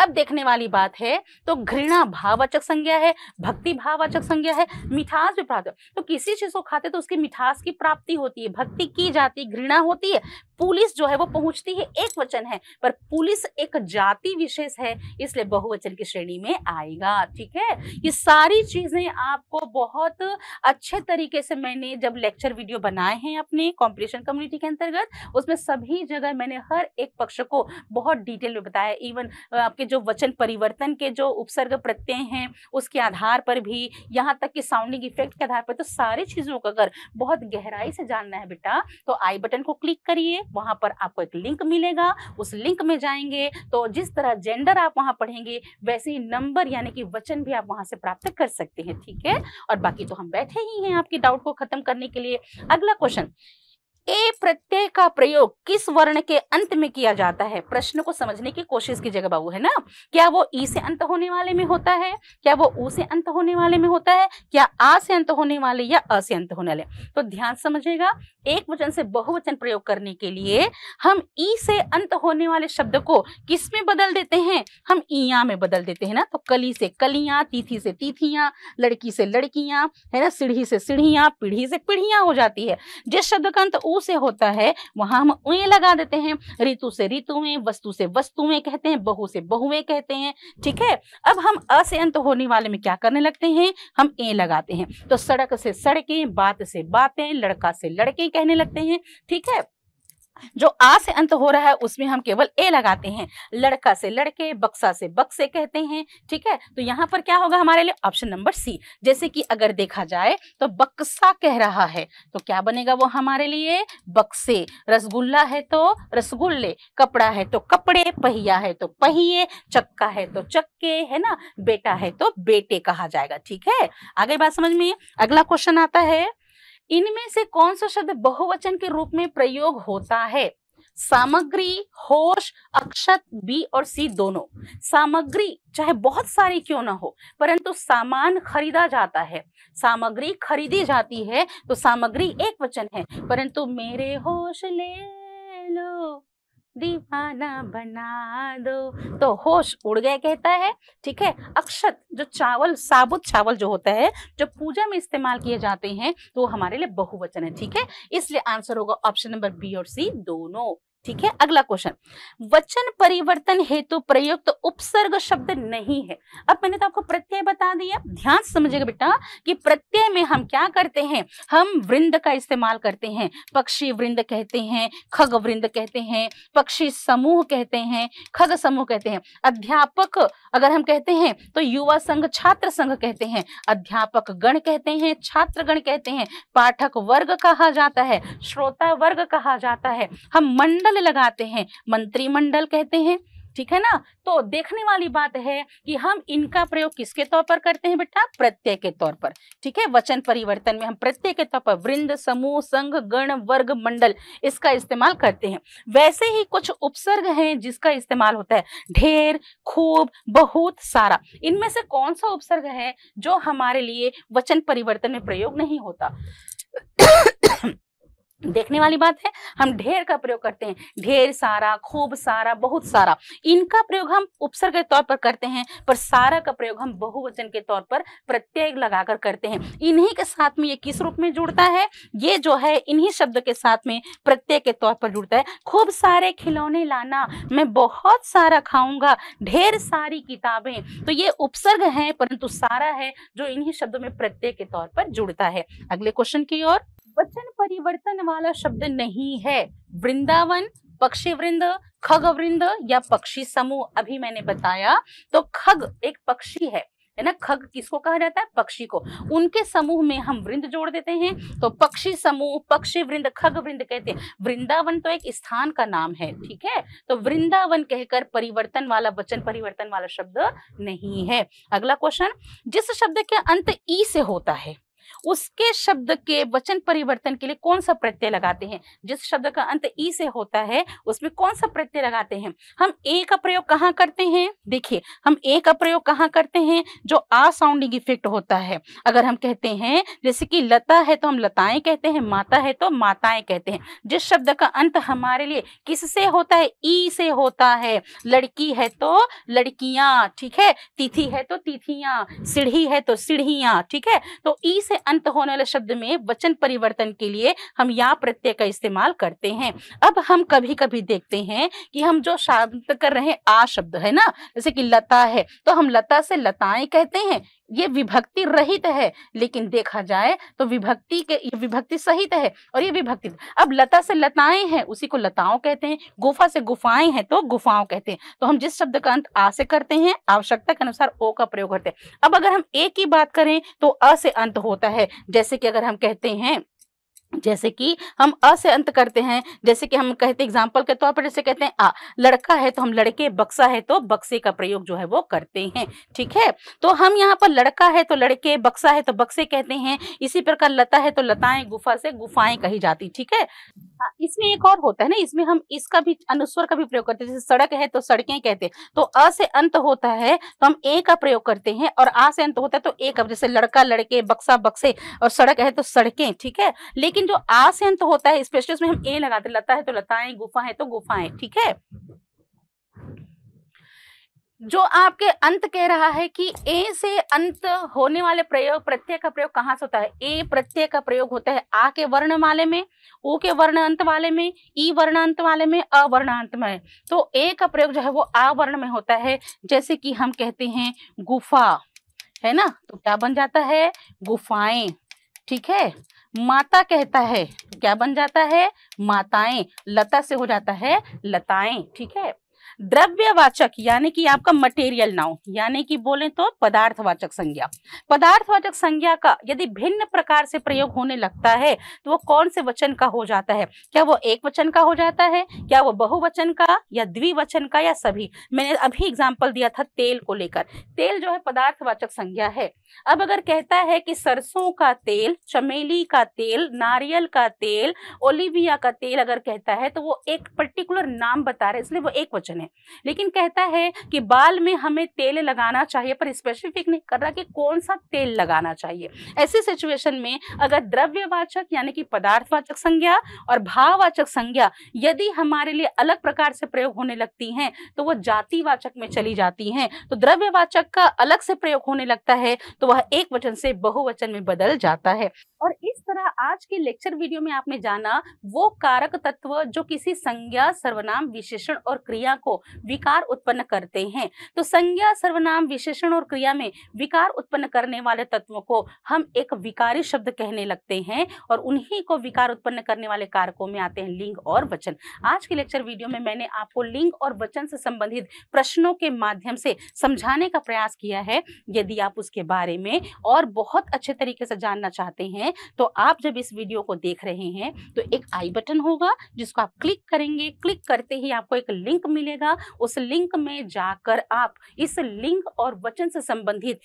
अब देखने वाली बात है तो घृणा भाववाचक संज्ञा है भक्ति भाववाचक संज्ञा है मिठास भी प्राप्त तो किसी चीज को खाते तो उसकी मिठास की प्राप्ति होती है भक्ति की जाती है घृणा होती है पुलिस जो है वो पहुंचती है एक वचन है पर पुलिस एक जाति विशेष है इसलिए बहुवचन की श्रेणी में आएगा ठीक है ये सारी चीजें आपको बहुत अच्छे तरीके से मैंने जब लेक्चर वीडियो बनाए हैं अपने कॉम्पिटिशन कम्युनिटी के अंतर्गत उसमें सभी जगह मैंने हर एक पक्ष को बहुत डिटेल में बताया इवन आपके जो वचन परिवर्तन के जो उपसर्ग प्रत्यय हैं उसके आधार पर भी यहाँ तक कि साउंडिंग इफेक्ट के आधार पर तो सारी चीजों को अगर बहुत गहराई से जानना है बेटा तो आई बटन को क्लिक करिए वहाँ पर आपको एक लिंक मिलेगा उस लिंक में जाएंगे तो जिस तरह जेंडर आप वहाँ पढ़ेंगे वैसे ही नंबर यानी कि वचन भी आप वहाँ से प्राप्त कर सकते हैं ठीक है और बाकी तो हम बैठे ही हैं आपके डाउट को खत्म करने के लिए अगला क्वेश्चन ए प्रत्यय का प्रयोग किस वर्ण के अंत में किया जाता है प्रश्न को समझने की कोशिश कीजिएगा बाबू है ना क्या वो ई से अंत होने वाले में होता है क्या वो ऊ से अंत होने वाले में होता है क्या आ से अंत होने वाले या अ से अंत होने वाले तो ध्यान समझेगा एक वचन से बहुवचन प्रयोग करने के लिए हम ई से अंत होने वाले शब्द को किस में बदल देते हैं हम ईया में बदल देते हैं ना तो कली से कलियां तिथि से तिथियां लड़की से लड़कियां है ना सीढ़ी से सीढ़ियां पीढ़ी से पीढ़ियां हो जाती है जिस शब्द का अंत ऊ से होता है वहां हम उए लगा देते हैं ऋतु से ऋतुएं वस्तु से वस्तुएं कहते हैं बहु से बहुएं कहते हैं ठीक है अब हम अ से अंत होने वाले में क्या करने लगते हैं हम ए लगाते हैं तो सड़क से सड़कें बात से बातें लड़का से लड़के कहने लगते हैं ठीक है जो आ से अंत हो रहा है उसमें हम केवल ए लगाते हैं लड़का से लड़के बक्सा से बक्से कहते हैं ठीक है तो यहाँ पर क्या होगा हमारे लिए ऑप्शन नंबर सी जैसे कि अगर देखा जाए तो बक्सा कह रहा है तो क्या बनेगा वो हमारे लिए बक्से रसगुल्ला है तो रसगुल्ले कपड़ा है तो कपड़े पहिया है तो पहिए चक्का है तो चक्के है ना बेटा है तो बेटे कहा जाएगा ठीक है आगे बात समझ में अगला क्वेश्चन आता है इनमें से कौन सा शब्द बहुवचन के रूप में प्रयोग होता है सामग्री होश अक्षत बी और सी दोनों सामग्री चाहे बहुत सारी क्यों ना हो परंतु सामान खरीदा जाता है सामग्री खरीदी जाती है तो सामग्री एक वचन है परंतु मेरे होश ले लो दीवाना बना दो तो होश उड़ गया कहता है ठीक है अक्षत जो चावल साबुत चावल जो होता है जो पूजा में इस्तेमाल किए जाते हैं तो वो हमारे लिए बहुवचन है ठीक है इसलिए आंसर होगा ऑप्शन नंबर बी और सी दोनों ठीक है अगला क्वेश्चन वचन परिवर्तन हेतु प्रयुक्त तो उपसर्ग शब्द नहीं है अब मैंने तो आपको प्रत्यय बता दिया ध्यान समझिएगा बेटा कि प्रत्यय में हम क्या करते हैं हम वृंद का इस्तेमाल करते हैं पक्षी वृंद कहते हैं खग वृंद कहते हैं पक्षी समूह कहते हैं खग समूह कहते हैं अध्यापक अगर हम कहते हैं तो युवा संघ छात्र संघ कहते हैं अध्यापक गण कहते हैं छात्र गण कहते हैं पाठक वर्ग कहा जाता है श्रोता वर्ग कहा जाता है हम मंडल दल लगाते हैं मंत्रिमंडल कहते हैं ठीक है ना तो देखने वाली बात है कि हम इनका प्रयोग किसके तौर पर करते हैं बेटा प्रत्यय के तौर पर ठीक है वचन परिवर्तन में हम प्रत्यय के तौर पर वृंद समूह संघ गण वर्ग मंडल इसका इस्तेमाल करते हैं वैसे ही कुछ उपसर्ग हैं जिसका इस्तेमाल होता है ढेर खूब बहुत सारा इनमें से कौन सा उपसर्ग है जो हमारे लिए वचन परिवर्तन में प्रयोग नहीं होता देखने वाली बात है हम ढेर का प्रयोग करते हैं ढेर सारा खूब सारा बहुत सारा इनका प्रयोग हम उपसर्ग के तौर पर करते हैं पर सारा का प्रयोग हम बहुवचन के तौर पर प्रत्यय लगाकर करते हैं इन्हीं के साथ में ये किस रूप में जुड़ता है ये जो है इन्हीं शब्द के साथ में प्रत्यय के तौर पर जुड़ता है खूब सारे खिलौने लाना मैं बहुत सारा खाऊंगा ढेर सारी किताबें तो ये उपसर्ग है परंतु सारा है जो इन्हीं शब्दों में प्रत्यय के तौर पर जुड़ता है अगले क्वेश्चन की ओर वचन परिवर्तन वाला शब्द नहीं है वृंदावन पक्षी वृंद खग वृंद या पक्षी समूह अभी मैंने बताया तो खग एक पक्षी है है ना खग किसको कहा जाता है पक्षी को उनके समूह में हम वृंद जोड़ देते हैं तो पक्षी समूह पक्षी वृंद खग वृंद कहते हैं वृंदावन तो एक स्थान का नाम है ठीक है तो वृंदावन कहकर परिवर्तन वाला वचन परिवर्तन वाला शब्द नहीं है अगला क्वेश्चन जिस शब्द के अंत ई से होता है उसके शब्द के वचन परिवर्तन के लिए कौन सा प्रत्यय लगाते हैं जिस शब्द का अंत ई से होता है उसमें कौन सा प्रत्यय लगाते हैं हम ए का प्रयोग कहाँ करते हैं देखिए हम ए का प्रयोग कहाँ करते हैं जो आ साउंडिंग इफेक्ट होता है अगर हम कहते हैं जैसे कि लता है तो हम लताएं कहते हैं माता है तो माताएं कहते हैं जिस शब्द का अंत हमारे लिए किस से होता है ई से होता है लड़की है तो लड़कियां ठीक है तिथि है तो तिथियां सीढ़ी है तो सीढ़ियां ठीक है तो ई से से अंत होने वाले शब्द में वचन परिवर्तन के लिए हम या प्रत्यय का इस्तेमाल करते हैं अब हम कभी कभी देखते हैं कि हम जो शांत कर रहे हैं आ शब्द है ना जैसे कि लता है तो हम लता से लताएं कहते हैं ये विभक्ति रहित है लेकिन देखा जाए तो विभक्ति के विभक्ति सहित है और ये विभक्ति अब लता से लताएं हैं उसी को लताओं कहते हैं गुफा से गुफाएं हैं तो गुफाओं कहते हैं तो हम जिस शब्द का अंत आ से करते हैं आवश्यकता के अनुसार ओ का प्रयोग करते हैं अब अगर हम ए की बात करें तो अ से अंत होता है जैसे कि अगर हम कहते हैं जैसे कि हम अ से अंत करते हैं जैसे कि हम कहते एग्जाम्पल के तौर पर जैसे कहते हैं आ लड़का है तो हम लड़के बक्सा है तो बक्से का प्रयोग जो है वो करते हैं ठीक है तो हम यहाँ पर लड़का है तो लड़के बक्सा है तो बक्से कहते हैं इसी प्रकार लता है तो लताएं गुफा से गुफाएं कही जाती ठीक है इसमें एक और होता है ना इसमें हम इसका भी अनुस्वर का भी प्रयोग करते हैं जैसे सड़क है तो सड़कें कहते हैं तो अ से अंत होता है तो हम ए का प्रयोग करते हैं और आ से अंत होता है तो ए का जैसे लड़का लड़के बक्सा बक्से और सड़क है तो सड़कें ठीक है लेकिन लेकिन जो आसंत तो होता है स्पेशल में हम ए लगाते लता है तो लताएं गुफा है तो गुफाएं ठीक है जो आपके अंत कह रहा है कि ए से अंत होने वाले प्रयोग प्रत्यय का प्रयोग कहां से होता है ए प्रत्यय का प्रयोग होता है आ के वर्ण वाले में ओ के वर्ण अंत वाले में ई वर्ण अंत वाले में अ वर्ण अंत में तो ए का प्रयोग जो है वो आ वर्ण में होता है जैसे कि हम कहते हैं गुफा है ना तो क्या बन जाता है गुफाएं ठीक है माता कहता है क्या बन जाता है माताएं लता से हो जाता है लताएं ठीक है द्रव्यवाचक यानी कि आपका मटेरियल नाउ यानी कि बोले तो पदार्थवाचक संज्ञा पदार्थवाचक संज्ञा का यदि भिन्न प्रकार से प्रयोग होने लगता है तो वो कौन से वचन का हो जाता है क्या वो एक वचन का हो जाता है क्या वो बहुवचन का या द्विवचन का या सभी मैंने अभी एग्जाम्पल दिया था तेल को लेकर तेल जो है पदार्थवाचक संज्ञा है अब अगर कहता है कि सरसों का तेल चमेली का तेल नारियल का तेल ओलिविया का तेल अगर कहता है तो वो एक पर्टिकुलर नाम बता रहे इसलिए वो एक वचन है लेकिन कहता है कि बाल में हमें तेल लगाना चाहिए पर स्पेसिफिक नहीं कर रहा कि कौन सा तेल लगाना चाहिए ऐसी सिचुएशन में अगर द्रव्यवाचक यानी कि पदार्थवाचक संज्ञा और भाववाचक संज्ञा यदि हमारे लिए अलग प्रकार से प्रयोग होने लगती हैं तो वह जातिवाचक में चली जाती हैं तो द्रव्यवाचक का अलग से प्रयोग होने लगता है तो वह एक वचन से बहुवचन में बदल जाता है और इस तरह आज के लेक्चर वीडियो में आपने जाना वो कारक तत्व जो किसी संज्ञा सर्वनाम विशेषण और क्रिया को को विकार उत्पन्न करते हैं तो संज्ञा सर्वनाम विशेषण और क्रिया में विकार उत्पन्न करने वाले तत्वों को हम एक विकारी शब्द कहने लगते हैं और उन्हीं को विकार उत्पन्न करने वाले कारकों में आते हैं लिंग और वचन आज के लेक्चर वीडियो में मैंने आपको लिंग और वचन से संबंधित प्रश्नों के माध्यम से समझाने का प्रयास किया है यदि आप उसके बारे में और बहुत अच्छे तरीके से जानना चाहते हैं तो आप जब इस वीडियो को देख रहे हैं तो एक आई बटन होगा जिसको आप क्लिक करेंगे क्लिक करते ही आपको एक लिंक मिलेगा मिलेगा उस लिंक में जाकर आप इस लिंक और वचन से संबंधित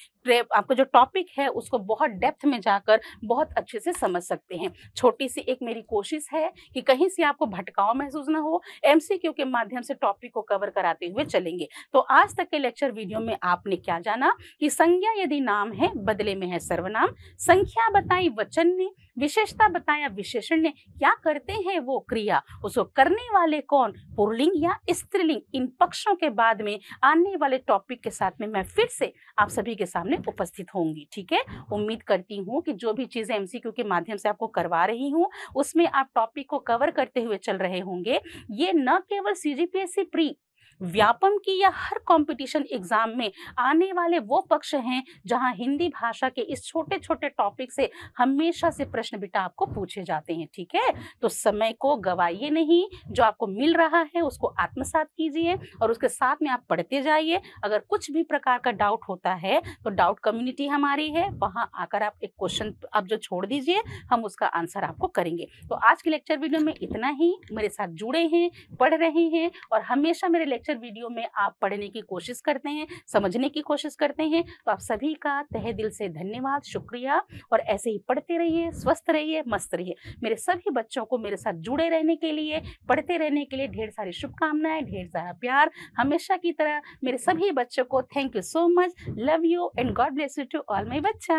आपका जो टॉपिक है उसको बहुत डेप्थ में जाकर बहुत अच्छे से समझ सकते हैं छोटी सी एक मेरी कोशिश है कि कहीं से आपको भटकाव महसूस ना हो एमसीक्यू के माध्यम से टॉपिक को कवर कराते हुए चलेंगे तो आज तक के लेक्चर वीडियो में आपने क्या जाना कि संज्ञा यदि नाम है बदले में है सर्वनाम संख्या बताई वचन ने विशेषता बताया विशेषण ने क्या करते हैं वो क्रिया उसको करने वाले कौन पुरलिंग या स्त्रीलिंग इन पक्षों के बाद में आने वाले टॉपिक के साथ में मैं फिर से आप सभी के सामने उपस्थित होंगी ठीक है उम्मीद करती हूँ कि जो भी चीज़ें एम के माध्यम से आपको करवा रही हूँ उसमें आप टॉपिक को कवर करते हुए चल रहे होंगे ये न केवल सी प्री व्यापम की या हर कंपटीशन एग्जाम में आने वाले वो पक्ष हैं जहां हिंदी भाषा के इस छोटे छोटे टॉपिक से हमेशा से प्रश्न बेटा आपको पूछे जाते हैं ठीक है तो समय को गवाइए नहीं जो आपको मिल रहा है उसको आत्मसात कीजिए और उसके साथ में आप पढ़ते जाइए अगर कुछ भी प्रकार का डाउट होता है तो डाउट कम्युनिटी हमारी है वहाँ आकर आप एक क्वेश्चन आप जो छोड़ दीजिए हम उसका आंसर आपको करेंगे तो आज के लेक्चर वीडियो में इतना ही मेरे साथ जुड़े हैं पढ़ रहे हैं और हमेशा मेरे लेक्चर लेक्चर वीडियो में आप पढ़ने की कोशिश करते हैं समझने की कोशिश करते हैं तो आप सभी का तहे दिल से धन्यवाद शुक्रिया और ऐसे ही पढ़ते रहिए स्वस्थ रहिए मस्त रहिए मेरे सभी बच्चों को मेरे साथ जुड़े रहने के लिए पढ़ते रहने के लिए ढेर सारी शुभकामनाएं ढेर सारा प्यार हमेशा की तरह मेरे सभी बच्चों को thank you so much love you and God bless you to all my बच्चा